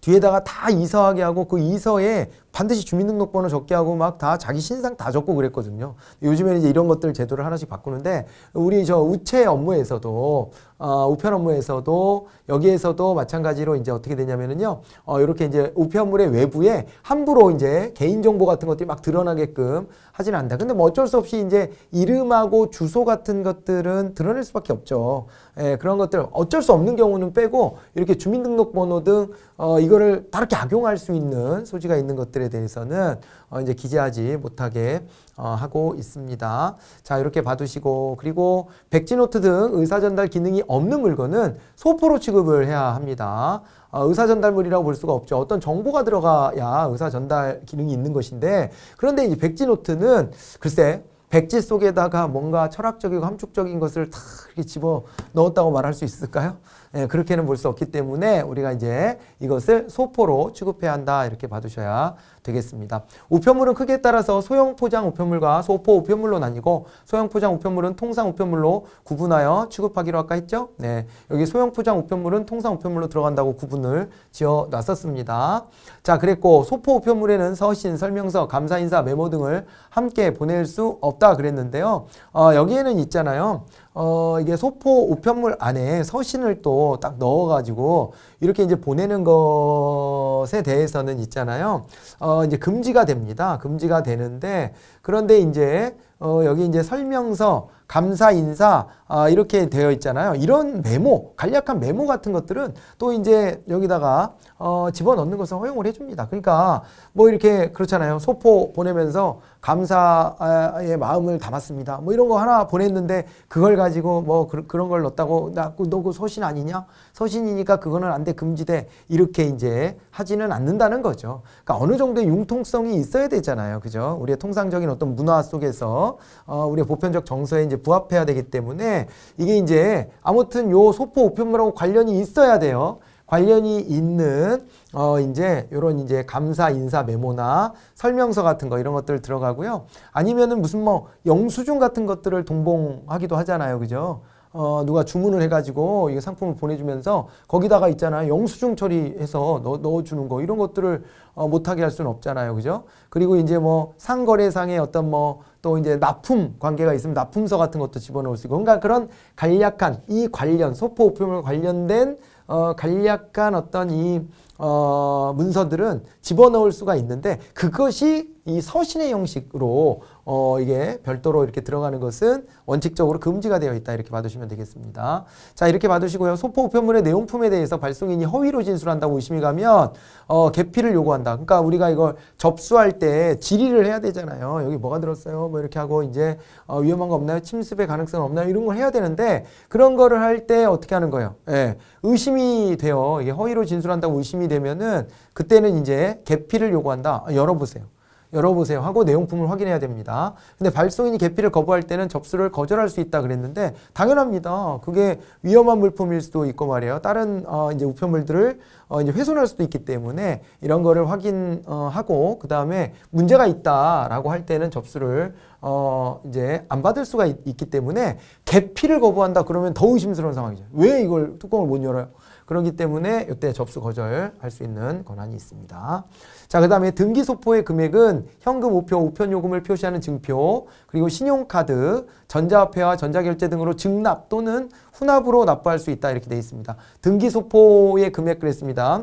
뒤에다가 다 이사하게 하고 그 이서에 반드시 주민등록번호 적게 하고 막 다 자기 신상 다 적고 그랬거든요. 요즘에는 이제 이런 것들 제도를 하나씩 바꾸는데 우리 저 우체 업무에서도 어, 우편 업무에서도 여기에서도 마찬가지로 이제 어떻게 되냐면은요. 어, 이렇게 이제 우편물의 외부에 함부로 이제 개인 정보 같은 것들이 막 드러나게끔 하진 않다. 근데 뭐 어쩔 수 없이 이제 이름하고 주소 같은 것들은 드러낼 수밖에 없죠. 예, 그런 것들 어쩔 수 없는 경우는 빼고 이렇게 주민등록번호 등 어, 이거를 다르게 악용할 수 있는 소지가 있는 것들에 대해서는 어, 이제 기재하지 못하게 어, 하고 있습니다. 자 이렇게 봐두시고 그리고 백지노트 등 의사전달 기능이 없는 물건은 소포로 취급을 해야 합니다. 어, 의사전달물이라고 볼 수가 없죠. 어떤 정보가 들어가야 의사전달 기능이 있는 것인데 그런데 이제 백지노트는 글쎄 백지 속에다가 뭔가 철학적이고 함축적인 것을 다 이렇게 집어 넣었다고 말할 수 있을까요? 예, 그렇게는 볼 수 없기 때문에 우리가 이제 이것을 소포로 취급해야 한다 이렇게 봐두셔야 되겠습니다. 우편물은 크기에 따라서 소형 포장 우편물과 소포 우편물로 나뉘고 소형 포장 우편물은 통상 우편물로 구분하여 취급하기로 아까 했죠? 네, 여기 소형 포장 우편물은 통상 우편물로 들어간다고 구분을 지어 놨었습니다. 자, 그랬고 소포 우편물에는 서신, 설명서, 감사 인사, 메모 등을 함께 보낼 수 없다 그랬는데요. 어, 여기에는 있잖아요. 어, 이게 소포 우편물 안에 서신을 또 딱 넣어가지고 이렇게 이제 보내는 것에 대해서는 있잖아요. 어, 이제 금지가 됩니다. 금지가 되는데 그런데 이제 어, 여기 이제 설명서, 감사 인사 아, 이렇게 되어 있잖아요. 이런 메모, 간략한 메모 같은 것들은 또 이제 여기다가 어, 집어넣는 것을 허용을 해줍니다. 그러니까 뭐 이렇게 그렇잖아요. 소포 보내면서 감사의 마음을 담았습니다. 뭐 이런 거 하나 보냈는데 그걸 가지고 뭐 그, 런걸 넣었다고 나너그 소신 아니냐? 소신이니까 그거는 안돼 금지돼 이렇게 이제 하지는 않는다는 거죠. 그러니까 어느 정도의 융통성이 있어야 되잖아요. 그죠? 우리의 통상적인 어떤 어떤 문화 속에서 어, 우리의 보편적 정서에 이제 부합해야 되기 때문에 이게 이제 아무튼 요 소포 우편물하고 관련이 있어야 돼요. 관련이 있는 어 이제 요런 이제 감사 인사 메모나 설명서 같은 거 이런 것들 들어가고요. 아니면은 무슨 뭐 영수증 같은 것들을 동봉하기도 하잖아요. 그죠? 어, 누가 주문을 해가지고 이 상품을 보내주면서 거기다가 있잖아요. 영수증 처리해서 넣, 어주는거 이런 것들을 어, 못하게 할 수는 없잖아요. 그죠? 그리고 이제 뭐 상거래상의 어떤 뭐 또 이제 납품 관계가 있으면 납품서 같은 것도 집어넣을 수 있고 뭔가 그러니까 그런 간략한 이 관련 소포 오품과 관련된 어, 간략한 어떤 이 어, 문서들은 집어넣을 수가 있는데 그것이 이 서신의 형식으로 어, 이게 별도로 이렇게 들어가는 것은 원칙적으로 금지가 되어 있다 이렇게 봐두시면 되겠습니다. 자 이렇게 봐두시고요. 소포 우편물의 내용품에 대해서 발송인이 허위로 진술한다고 의심이 가면 어, 개피를 요구한다. 그러니까 우리가 이걸 접수할 때 질의를 해야 되잖아요. 여기 뭐가 들었어요? 뭐 이렇게 하고 이제 어, 위험한 거 없나요? 침습의 가능성 은 없나요? 이런 걸 해야 되는데 그런 거를 할 때 어떻게 하는 거예요? 예, 의심이 되어, 이게 허위로 진술한다고 의심이 되면은 그때는 이제 개피를 요구한다. 아, 열어보세요. 열어보세요 하고 내용품을 확인해야 됩니다. 근데 발송인이 개피를 거부할 때는 접수를 거절할 수 있다 그랬는데 당연합니다. 그게 위험한 물품일 수도 있고 말이에요. 다른 어, 이제 우편물들을 어, 이제 훼손할 수도 있기 때문에 이런 거를 확인하고 어, 그 다음에 문제가 있다라고 할 때는 접수를 어, 이제 안 받을 수가 있, 있기 때문에 개피를 거부한다 그러면 더 의심스러운 상황이죠. 왜 이걸 뚜껑을 못 열어요? 그렇기 때문에 이때 접수 거절할 수 있는 권한이 있습니다. 자, 그 다음에 등기 소포의 금액은 현금 우표, 우편 요금을 표시하는 증표, 그리고 신용카드, 전자화폐와 전자결제 등으로 증납 또는 혼합으로 납부할 수 있다 이렇게 되어 있습니다. 등기 소포의 금액 그랬습니다.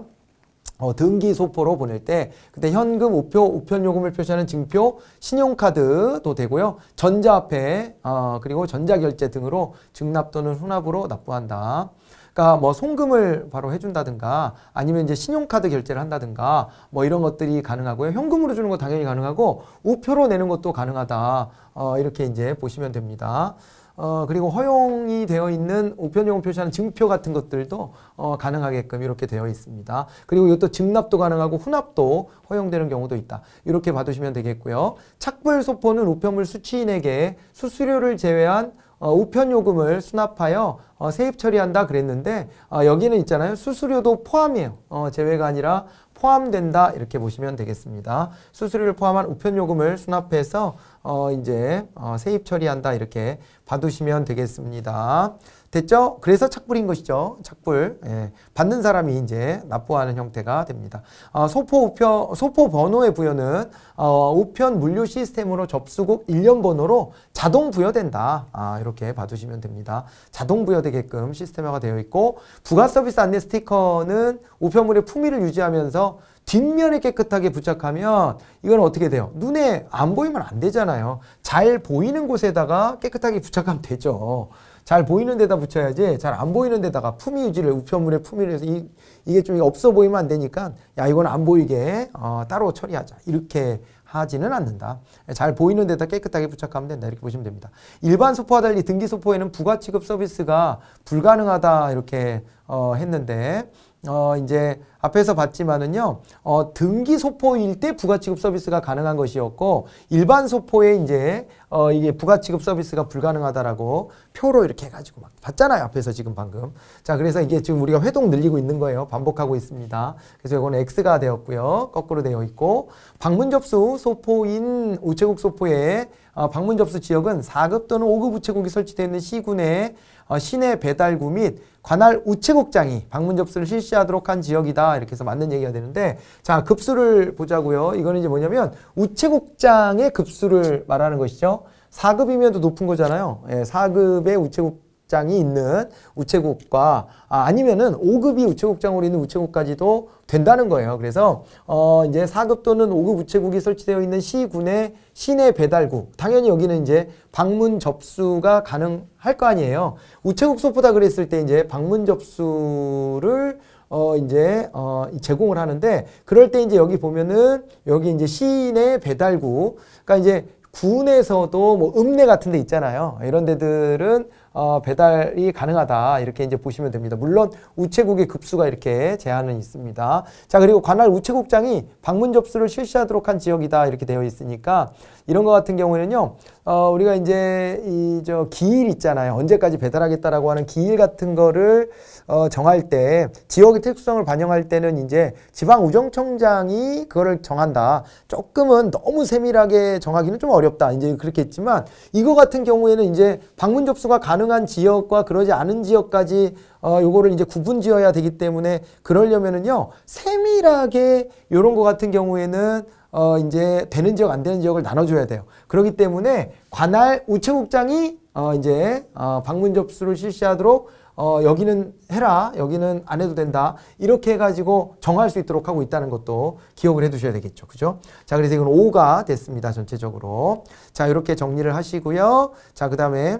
어, 등기 소포로 보낼 때 그때 현금, 우표, 우편 요금을 표시하는 증표, 신용카드도 되고요. 전자화폐, 어, 그리고 전자결제 등으로 증납 또는 혼합으로 납부한다. 그러니까 뭐 송금을 바로 해준다든가 아니면 이제 신용카드 결제를 한다든가 뭐 이런 것들이 가능하고요. 현금으로 주는 거 당연히 가능하고 우표로 내는 것도 가능하다. 어, 이렇게 이제 보시면 됩니다. 어, 그리고 허용이 되어 있는 우편용 표시하는 증표 같은 것들도 어, 가능하게끔 이렇게 되어 있습니다. 그리고 이것도 증납도 가능하고 혼납도 허용되는 경우도 있다. 이렇게 봐두시면 되겠고요. 착불 소포는 우편물 수취인에게 수수료를 제외한 어, 우편 요금을 수납하여 어, 세입 처리한다 그랬는데 어, 여기는 있잖아요. 수수료도 포함이에요. 어, 제외가 아니라 포함된다 이렇게 보시면 되겠습니다. 수수료를 포함한 우편 요금을 수납해서 어, 이제 어, 세입 처리한다 이렇게 봐두시면 되겠습니다. 됐죠? 그래서 착불인 것이죠. 착불. 예. 받는 사람이 이제 납부하는 형태가 됩니다. 아, 소포 우편, 소포 번호의 부여는 어, 우편 물류 시스템으로 접수국 일련 번호로 자동 부여된다. 아, 이렇게 봐주시면 됩니다. 자동 부여되게끔 시스템화가 되어 있고 부가 서비스 안내 스티커는 우편물의 품위를 유지하면서 뒷면에 깨끗하게 부착하면 이건 어떻게 돼요? 눈에 안 보이면 안 되잖아요. 잘 보이는 곳에다가 깨끗하게 부착하면 되죠. 잘 보이는 데다 붙여야지 잘 안 보이는 데다가 품위 유지를 우편물에 품위를 해서 이, 이게 좀 없어 보이면 안 되니까 야 이건 안 보이게 어, 따로 처리하자 이렇게 하지는 않는다. 잘 보이는 데다 깨끗하게 부착하면 된다. 이렇게 보시면 됩니다. 일반 소포와 달리 등기 소포에는 부가 취급 서비스가 불가능하다 이렇게 어, 했는데 어, 이제 앞에서 봤지만은요, 어, 등기 소포일 때 부가 취급 서비스가 가능한 것이었고, 일반 소포에 이제, 어, 이게 부가 취급 서비스가 불가능하다라고 표로 이렇게 해가지고 막 봤잖아요. 앞에서 지금 방금. 자, 그래서 이게 지금 우리가 회동 늘리고 있는 거예요. 반복하고 있습니다. 그래서 이거는 X가 되었고요. 거꾸로 되어 있고, 방문 접수 소포인 우체국 소포에 어, 방문 접수 지역은 4급 또는 5급 우체국이 설치되어 있는 시군에 어, 시내 배달구 및 관할 우체국장이 방문 접수를 실시하도록 한 지역이다 이렇게 해서 맞는 얘기가 되는데 자 급수를 보자고요 이거는 이제 뭐냐면 우체국장의 급수를 말하는 것이죠 4급이면 더 높은 거잖아요 예, 4급의 우체국 장이 있는 우체국과 아, 니면은 5급이 우체국장으로 있는 우체국까지도 된다는 거예요. 그래서 어 이제 4급 또는 5급 우체국이 설치되어 있는 시군의 시내 배달국 당연히 여기는 이제 방문 접수가 가능할 거 아니에요. 우체국 소프다 그랬을 때 이제 방문 접수를 어 이제 어 제공을 하는데 그럴 때 이제 여기 보면은 여기 이제 시내 배달국 그러니까 이제 군에서도 뭐 읍내 같은 데 있잖아요. 이런 데들은 어, 배달이 가능하다 이렇게 이제 보시면 됩니다. 물론 우체국의 급수가 이렇게 제한은 있습니다. 자 그리고 관할 우체국장이 방문 접수를 실시하도록 한 지역이다 이렇게 되어 있으니까 이런 것 같은 경우에는요 어, 우리가 이제 이 저 기일 있잖아요 언제까지 배달하겠다라고 하는 기일 같은 거를 어, 정할 때 지역의 특수성을 반영할 때는 이제 지방 우정청장이 그거를 정한다. 조금은 너무 세밀하게 정하기는 좀 어렵다. 이제 그렇게 했지만 이거 같은 경우에는 이제 방문 접수가 가능 가능한 지역과 그러지 않은 지역까지 어, 요거를 이제 구분 지어야 되기 때문에 그러려면은요 세밀하게 요런 거 같은 경우에는 어, 이제 되는 지역 안 되는 지역을 나눠줘야 돼요. 그렇기 때문에 관할 우체국장이 어, 이제 어, 방문 접수를 실시하도록 어, 여기는 해라, 여기는 안 해도 된다. 이렇게 해가지고 정할 수 있도록 하고 있다는 것도 기억을 해 두셔야 되겠죠. 그죠? 자, 그래서 이건 5가 됐습니다. 전체적으로. 자, 이렇게 정리를 하시고요. 자, 그 다음에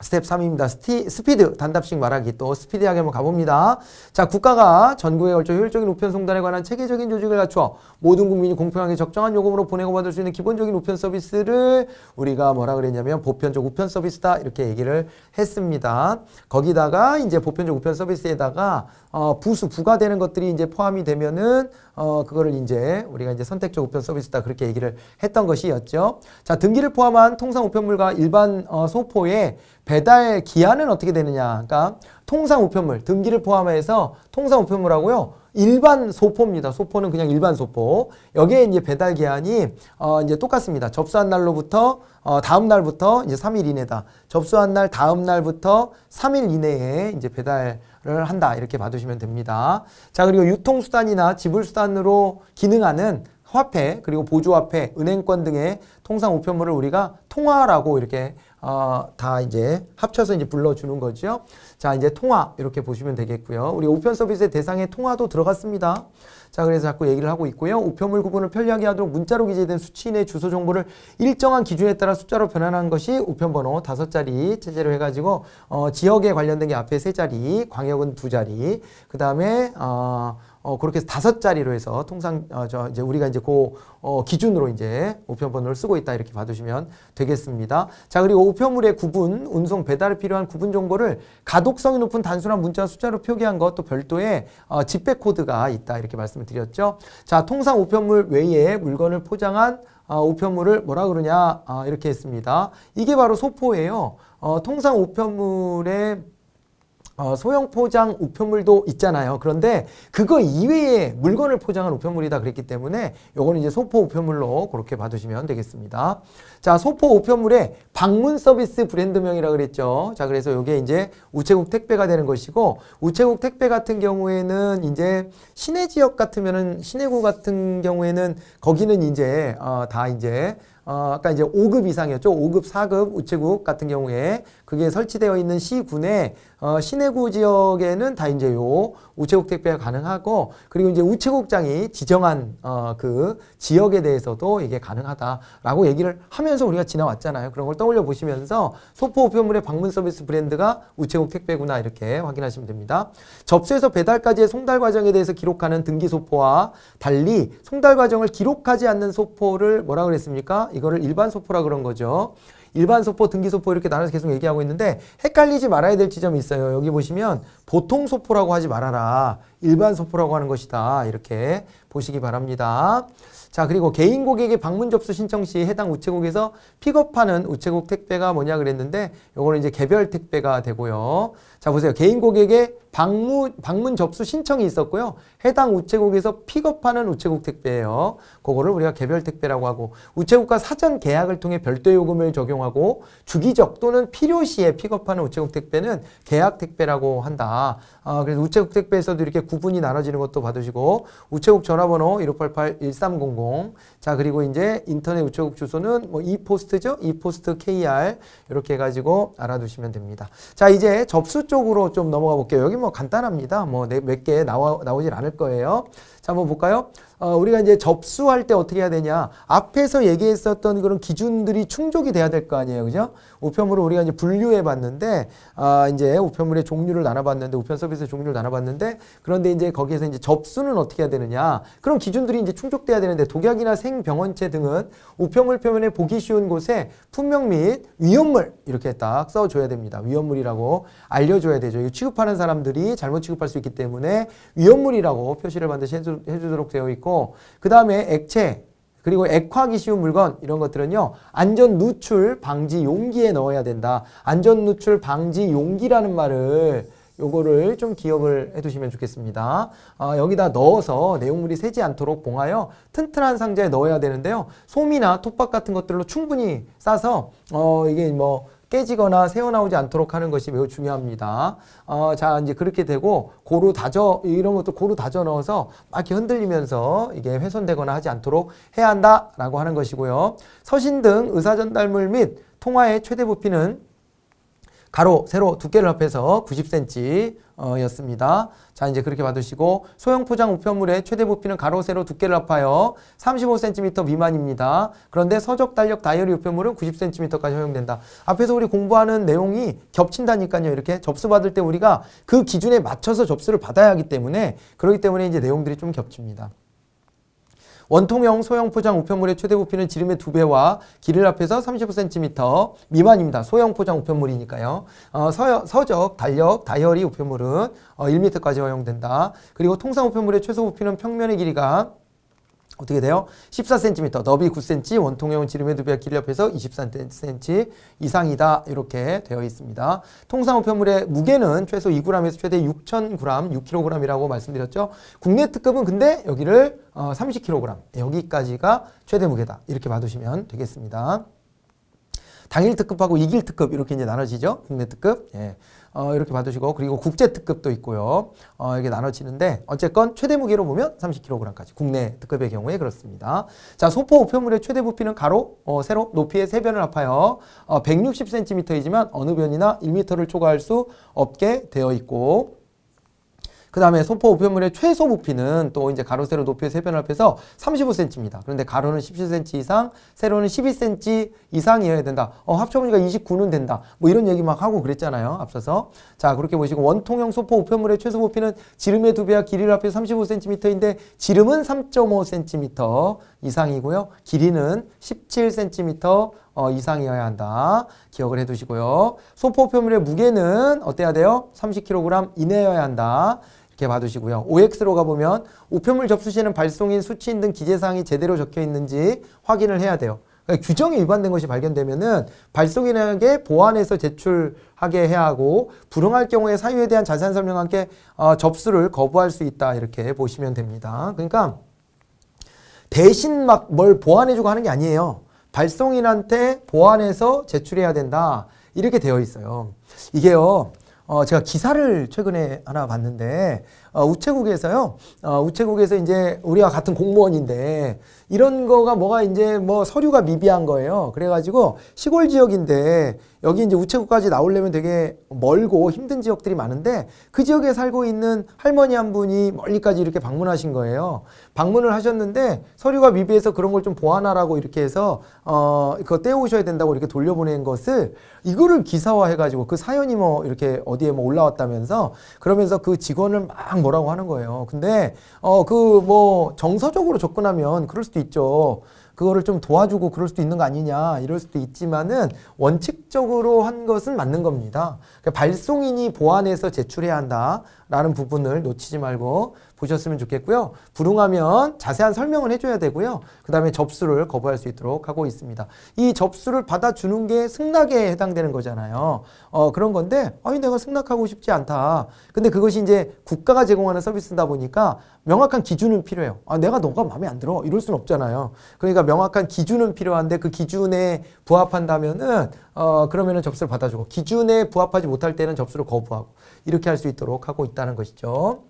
스텝 3입니다. 스티, 스피드, 단답식 말하기 또 스피디하게 한번 가봅니다. 자, 국가가 전국에 걸쳐 효율적인 우편 송달에 관한 체계적인 조직을 갖추어 모든 국민이 공평하게 적정한 요금으로 보내고 받을 수 있는 기본적인 우편 서비스를 우리가 뭐라 그랬냐면 보편적 우편 서비스다 이렇게 얘기를 했습니다. 거기다가 이제 보편적 우편 서비스에다가 어, 부수, 부과되는 것들이 이제 포함이 되면은 어, 그거를 이제 우리가 이제 선택적 우편 서비스다 그렇게 얘기를 했던 것이었죠. 자, 등기를 포함한 통상 우편물과 일반 어, 소포의 배달 기한은 어떻게 되느냐. 그러니까 통상 우편물, 등기를 포함해서 통상 우편물하고요. 일반 소포입니다. 소포는 그냥 일반 소포. 여기에 이제 배달 기한이 어 이제 똑같습니다. 접수한 날로부터 어 다음 날부터 이제 3일 이내다. 접수한 날 다음 날부터 3일 이내에 이제 배달 을 한다 이렇게 봐두시면 됩니다. 자 그리고 유통수단이나 지불수단으로 기능하는 화폐 그리고 보조화폐 은행권 등의 통상 우편물을 우리가 통화라고 이렇게 어, 다 이제 합쳐서 이제 불러주는 거죠. 자, 이제 통화 이렇게 보시면 되겠고요. 우리 우편 서비스의 대상에 통화도 들어갔습니다. 자, 그래서 자꾸 얘기를 하고 있고요. 우편물 구분을 편리하게 하도록 문자로 기재된 수치인의 주소 정보를 일정한 기준에 따라 숫자로 변환한 것이 우편번호 다섯 자리 체제로 해가지고 어, 지역에 관련된 게 앞에 세 자리, 광역은 두 자리, 그 다음에 어, 어, 그렇게 해서 다섯 자리로 해서 통상, 어, 저 이제 우리가 이제 그, 어, 기준으로 이제 우편번호를 쓰고 있다 이렇게 봐주시면 되겠습니다. 자, 그리고 우편물의 구분, 운송 배달에 필요한 구분 정보를 가독성이 높은 단순한 문자 숫자로 표기한 것도 별도의 어, 집배 코드가 있다 이렇게 말씀을 드렸죠. 자, 통상 우편물 외에 물건을 포장한 어, 우편물을 뭐라 그러냐, 아, 이렇게 했습니다. 이게 바로 소포예요. 어, 통상 우편물의 어, 소형 포장 우편물도 있잖아요. 그런데 그거 이외에 물건을 포장한 우편물이다 그랬기 때문에 요거는 이제 소포 우편물로 그렇게 봐주시면 되겠습니다. 자, 소포 우편물의 방문 서비스 브랜드명이라 고 그랬죠. 자, 그래서 요게 이제 우체국 택배가 되는 것이고 우체국 택배 같은 경우에는 이제 시내 지역 같으면은 시내구 같은 경우에는 거기는 이제 어, 다 이제 어, 아까 이제 5급 이상이었죠. 5급, 4급 우체국 같은 경우에 그게 설치되어 있는 시군의 어, 시내구 지역에는 다 이제 요 우체국 택배가 가능하고 그리고 이제 우체국장이 지정한 어, 그 지역에 대해서도 이게 가능하다라고 얘기를 하면서 우리가 지나왔잖아요. 그런 걸 떠올려 보시면서 소포 우편물의 방문 서비스 브랜드가 우체국 택배구나 이렇게 확인하시면 됩니다. 접수에서 배달까지의 송달 과정에 대해서 기록하는 등기 소포와 달리 송달 과정을 기록하지 않는 소포를 뭐라 그랬습니까? 이거를 일반 소포라 그런 거죠. 일반 소포, 등기 소포 이렇게 나눠서 계속 얘기하고 있는데 헷갈리지 말아야 될 지점이 있어요. 여기 보시면 보통 소포라고 하지 말아라. 일반 소포라고 하는 것이다. 이렇게 보시기 바랍니다. 자 그리고 개인 고객의 방문 접수 신청 시 해당 우체국에서 픽업하는 우체국 택배가 뭐냐 그랬는데 요거는 이제 개별 택배가 되고요. 자 보세요. 개인 고객의 방문, 방문 접수 신청이 있었고요. 해당 우체국에서 픽업하는 우체국 택배예요. 그거를 우리가 개별 택배라고 하고 우체국과 사전 계약을 통해 별도 요금을 적용하고 주기적 또는 필요시에 픽업하는 우체국 택배는 계약 택배라고 한다. 아, 그래서 우체국 택배에서도 이렇게 구분이 나눠지는 것도 받으시고 우체국 전화번호 1588-1300 자 그리고 이제 인터넷 우체국 주소는 뭐 e포스트죠. e포스트 KR 이렇게 해가지고 알아두시면 됩니다. 자 이제 접수 쪽 쪽으로 좀 넘어가 볼게요. 여기 뭐 간단합니다. 뭐 몇개 네, 나와 나오질 않을 거예요. 자, 한번 볼까요? 어, 우리가 이제 접수할 때 어떻게 해야 되냐. 앞에서 얘기했었던 그런 기준들이 충족이 돼야 될 거 아니에요. 그죠? 우편물을 우리가 이제 분류해 봤는데, 아, 이제 우편물의 종류를 나눠봤는데, 우편 서비스의 종류를 나눠봤는데, 그런데 이제 거기에서 이제 접수는 어떻게 해야 되느냐. 그런 기준들이 이제 충족돼야 되는데, 독약이나 생병원체 등은 우편물 표면에 보기 쉬운 곳에 품명 및 위험물 이렇게 딱 써줘야 됩니다. 위험물이라고 알려줘야 되죠. 이거 취급하는 사람들이 잘못 취급할 수 있기 때문에 위험물이라고 표시를 반드시 해주, 해주도록 되어 있고, 있고 그 다음에 액체 그리고 액화기 쉬운 물건 이런 것들은요. 안전 누출 방지 용기에 넣어야 된다. 안전 누출 방지 용기라는 말을 요거를 좀 기억을 해두시면 좋겠습니다. 아, 여기다 넣어서 내용물이 새지 않도록 봉하여 튼튼한 상자에 넣어야 되는데요. 솜이나 톱밥 같은 것들로 충분히 싸서 어 이게 뭐 깨지거나 새어나오지 않도록 하는 것이 매우 중요합니다. 어, 자 이제 그렇게 되고 고루 다져 이런 것도 고루 다져 넣어서 막이 흔들리면서 이게 훼손되거나 하지 않도록 해야 한다라고 하는 것이고요. 서신 등 의사전달물 및 통화의 최대 부피는 가로, 세로 두께를 합해서 90cm 어, 였습니다. 자 이제 그렇게 받으시고 소형 포장 우편물의 최대 부피는 가로 세로 두께를 합하여 35cm 미만입니다. 그런데 서적 달력 다이어리 우편물은 90cm까지 허용된다. 앞에서 우리 공부하는 내용이 겹친다니까요. 이렇게 접수 받을 때 우리가 그 기준에 맞춰서 접수를 받아야 하기 때문에 그렇기 때문에 이제 내용들이 좀 겹칩니다. 원통형 소형 포장 우편물의 최대 부피는 지름의 2배와 길을 합해서 35cm 미만입니다. 소형 포장 우편물이니까요. 어, 서, 적 달력, 다이어리 우편물은 어, 1m까지 허용된다. 그리고 통상 우편물의 최소 부피는 평면의 길이가 어떻게 돼요? 14cm, 너비 9cm, 원통형 지름의 두배와 길이 옆에서 23cm 이상이다 이렇게 되어 있습니다. 통상 우편물의 무게는 최소 2g에서 최대 6,000g, 6kg이라고 말씀드렸죠. 국내 특급은 근데 여기를 어, 30kg, 여기까지가 최대 무게다 이렇게 봐두시면 되겠습니다. 당일 특급하고 이길 특급 이렇게 이제 나눠지죠. 국내 특급. 예. 어, 이렇게 받으시고 그리고 국제 특급도 있고요. 어, 이게 나눠지는데 어쨌건 최대 무게로 보면 30kg까지 국내 특급의 경우에 그렇습니다. 자 소포 우표물의 최대 부피는 가로, 어, 세로, 높이의 세 변을 합하여 어, 160cm이지만 어느 변이나 1m를 초과할 수 없게 되어 있고 그 다음에 소포 우편물의 최소 부피는 또 이제 가로 세로 높이의 세변 앞에서 35cm입니다. 그런데 가로는 17cm 이상, 세로는 12cm 이상이어야 된다. 어, 합쳐보니까 29는 된다. 뭐 이런 얘기 막 하고 그랬잖아요. 앞서서. 자, 그렇게 보시고 원통형 소포 우편물의 최소 부피는 지름의 두 배와 길이를 앞에서 35cm인데 지름은 3.5cm 이상이고요. 길이는 17cm 어, 이상이어야 한다. 기억을 해두시고요. 소포 표물의 무게는 어때야 돼요? 30kg 이내여야 한다. 이렇게 봐두시고요. OX로 가보면 우편물 접수시는 발송인, 수취인 등 기재사항이 제대로 적혀 있는지 확인을 해야 돼요. 그러니까 규정이 위반된 것이 발견되면은 발송인에게 보완해서 제출하게 해야 하고 불응할 경우에 사유에 대한 자세한 설명과 함께 어, 접수를 거부할 수 있다 이렇게 보시면 됩니다. 그러니까 대신 막 뭘 보완해주고 하는 게 아니에요. 발송인한테 보완해서 제출해야 된다 이렇게 되어 있어요. 이게요. 어, 제가 기사를 최근에 하나 봤는데 어, 우체국에서요. 어, 우체국에서 이제 우리와 같은 공무원인데 이런 거가 뭐가 이제 뭐 서류가 미비한 거예요. 그래가지고 시골 지역인데 여기 이제 우체국까지 나오려면 되게 멀고 힘든 지역들이 많은데 그 지역에 살고 있는 할머니 한 분이 멀리까지 이렇게 방문하신 거예요. 방문을 하셨는데 서류가 미비해서 그런 걸 좀 보완하라고 이렇게 해서 어 그거 떼오셔야 된다고 이렇게 돌려보낸 것을 이거를 기사화해가지고 그 사연이 뭐 이렇게 어디에 뭐 올라왔다면서 그러면서 그 직원을 막 뭐라고 하는 거예요. 근데 어 그 뭐 정서적으로 접근하면 그럴 수도 있죠. 그거를 좀 도와주고 그럴 수도 있는 거 아니냐 이럴 수도 있지만은 원칙적으로 한 것은 맞는 겁니다. 그러니까 발송인이 보완해서 제출해야 한다라는 부분을 놓치지 말고 보셨으면 좋겠고요. 불응하면 자세한 설명을 해줘야 되고요. 그 다음에 접수를 거부할 수 있도록 하고 있습니다. 이 접수를 받아주는 게 승낙에 해당되는 거잖아요. 어, 그런 건데 아니 내가 승낙하고 싶지 않다. 근데 그것이 이제 국가가 제공하는 서비스다 보니까 명확한 기준은 필요해요. 아, 내가 너가 마음에 안 들어. 이럴 수는 없잖아요. 그러니까 명확한 기준은 필요한데 그 기준에 부합한다면은 어, 그러면은 접수를 받아주고 기준에 부합하지 못할 때는 접수를 거부하고 이렇게 할 수 있도록 하고 있다는 것이죠.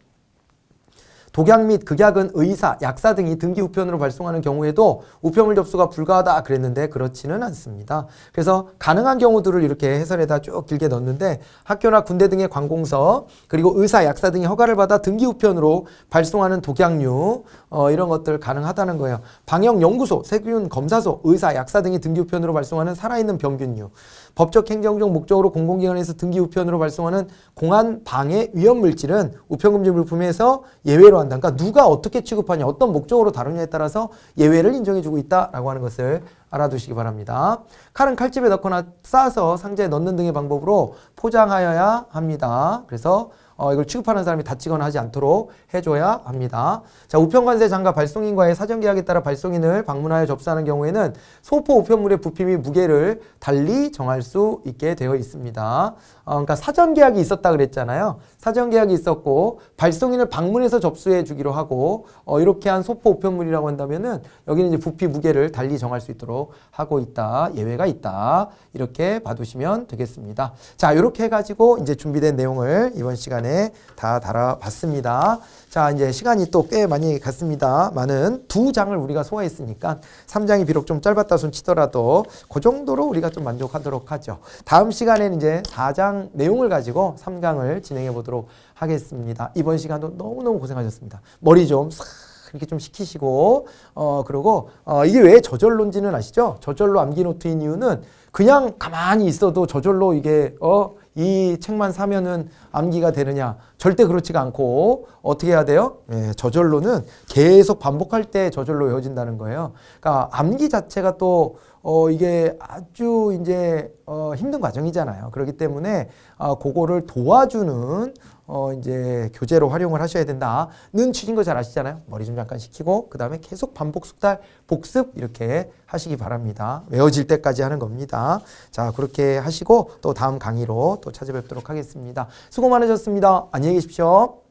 독약 및 극약은 의사, 약사 등이 등기 우편으로 발송하는 경우에도 우편물 접수가 불가하다 그랬는데 그렇지는 않습니다. 그래서 가능한 경우들을 이렇게 해설에다 쭉 길게 넣었는데 학교나 군대 등의 관공서 그리고 의사, 약사 등이 허가를 받아 등기 우편으로 발송하는 독약류 어, 이런 것들 가능하다는 거예요. 방역 연구소, 세균 검사소, 의사, 약사 등이 등기 우편으로 발송하는 살아있는 병균류 법적 행정적 목적으로 공공기관에서 등기 우편으로 발송하는 공안 방해 위험 물질은 우편금지 물품에서 예외로 한다. 그러니까 누가 어떻게 취급하냐, 어떤 목적으로 다루냐에 따라서 예외를 인정해주고 있다라고 하는 것을 알아두시기 바랍니다. 칼은 칼집에 넣거나 싸서 상자에 넣는 등의 방법으로 포장하여야 합니다. 그래서 어, 이걸 취급하는 사람이 다치거나 하지 않도록 해줘야 합니다. 자, 우편관세 장과 발송인과의 사전계약에 따라 발송인을 방문하여 접수하는 경우에는 소포 우편물의 부피 및 무게를 달리 정할 수 있게 되어 있습니다. 어, 그러니까 사전계약이 있었다 그랬잖아요. 사전계약이 있었고 발송인을 방문해서 접수해 주기로 하고 어, 이렇게 한 소포 우편물이라고 한다면은 여기는 이제 부피 무게를 달리 정할 수 있도록 하도록 하고 있다. 예외가 있다. 이렇게 봐두시면 되겠습니다. 자, 이렇게 해가지고 이제 준비된 내용을 이번 시간에 다 달아봤습니다. 자, 이제 시간이 또 꽤 많이 갔습니다. 많은 두 장을 우리가 소화했으니까 3장이 비록 좀 짧았다 손 치더라도 그 정도로 우리가 좀 만족하도록 하죠. 다음 시간에는 이제 4장 내용을 가지고 3강을 진행해 보도록 하겠습니다. 이번 시간도 너무너무 고생하셨습니다. 머리 좀싹 이렇게 좀 시키시고 어 그리고 어 이게 왜 저절로인지는 아시죠? 저절로 암기 노트인 이유는 그냥 가만히 있어도 저절로 이게 어 이 책만 사면은 암기가 되느냐? 절대 그렇지가 않고 어떻게 해야 돼요? 예, 저절로는 계속 반복할 때 저절로 외워진다는 거예요. 그러니까 암기 자체가 또 어, 이게 아주 이제, 어, 힘든 과정이잖아요. 그렇기 때문에, 아, 어, 그거를 도와주는, 어 이제 교재로 활용을 하셔야 된다는 취지인 거 잘 아시잖아요. 머리 좀 잠깐 식히고 그 다음에 계속 반복 숙달 복습 이렇게 하시기 바랍니다. 외워질 때까지 하는 겁니다. 자 그렇게 하시고 또 다음 강의로 또 찾아뵙도록 하겠습니다. 수고 많으셨습니다. 안녕히 계십시오.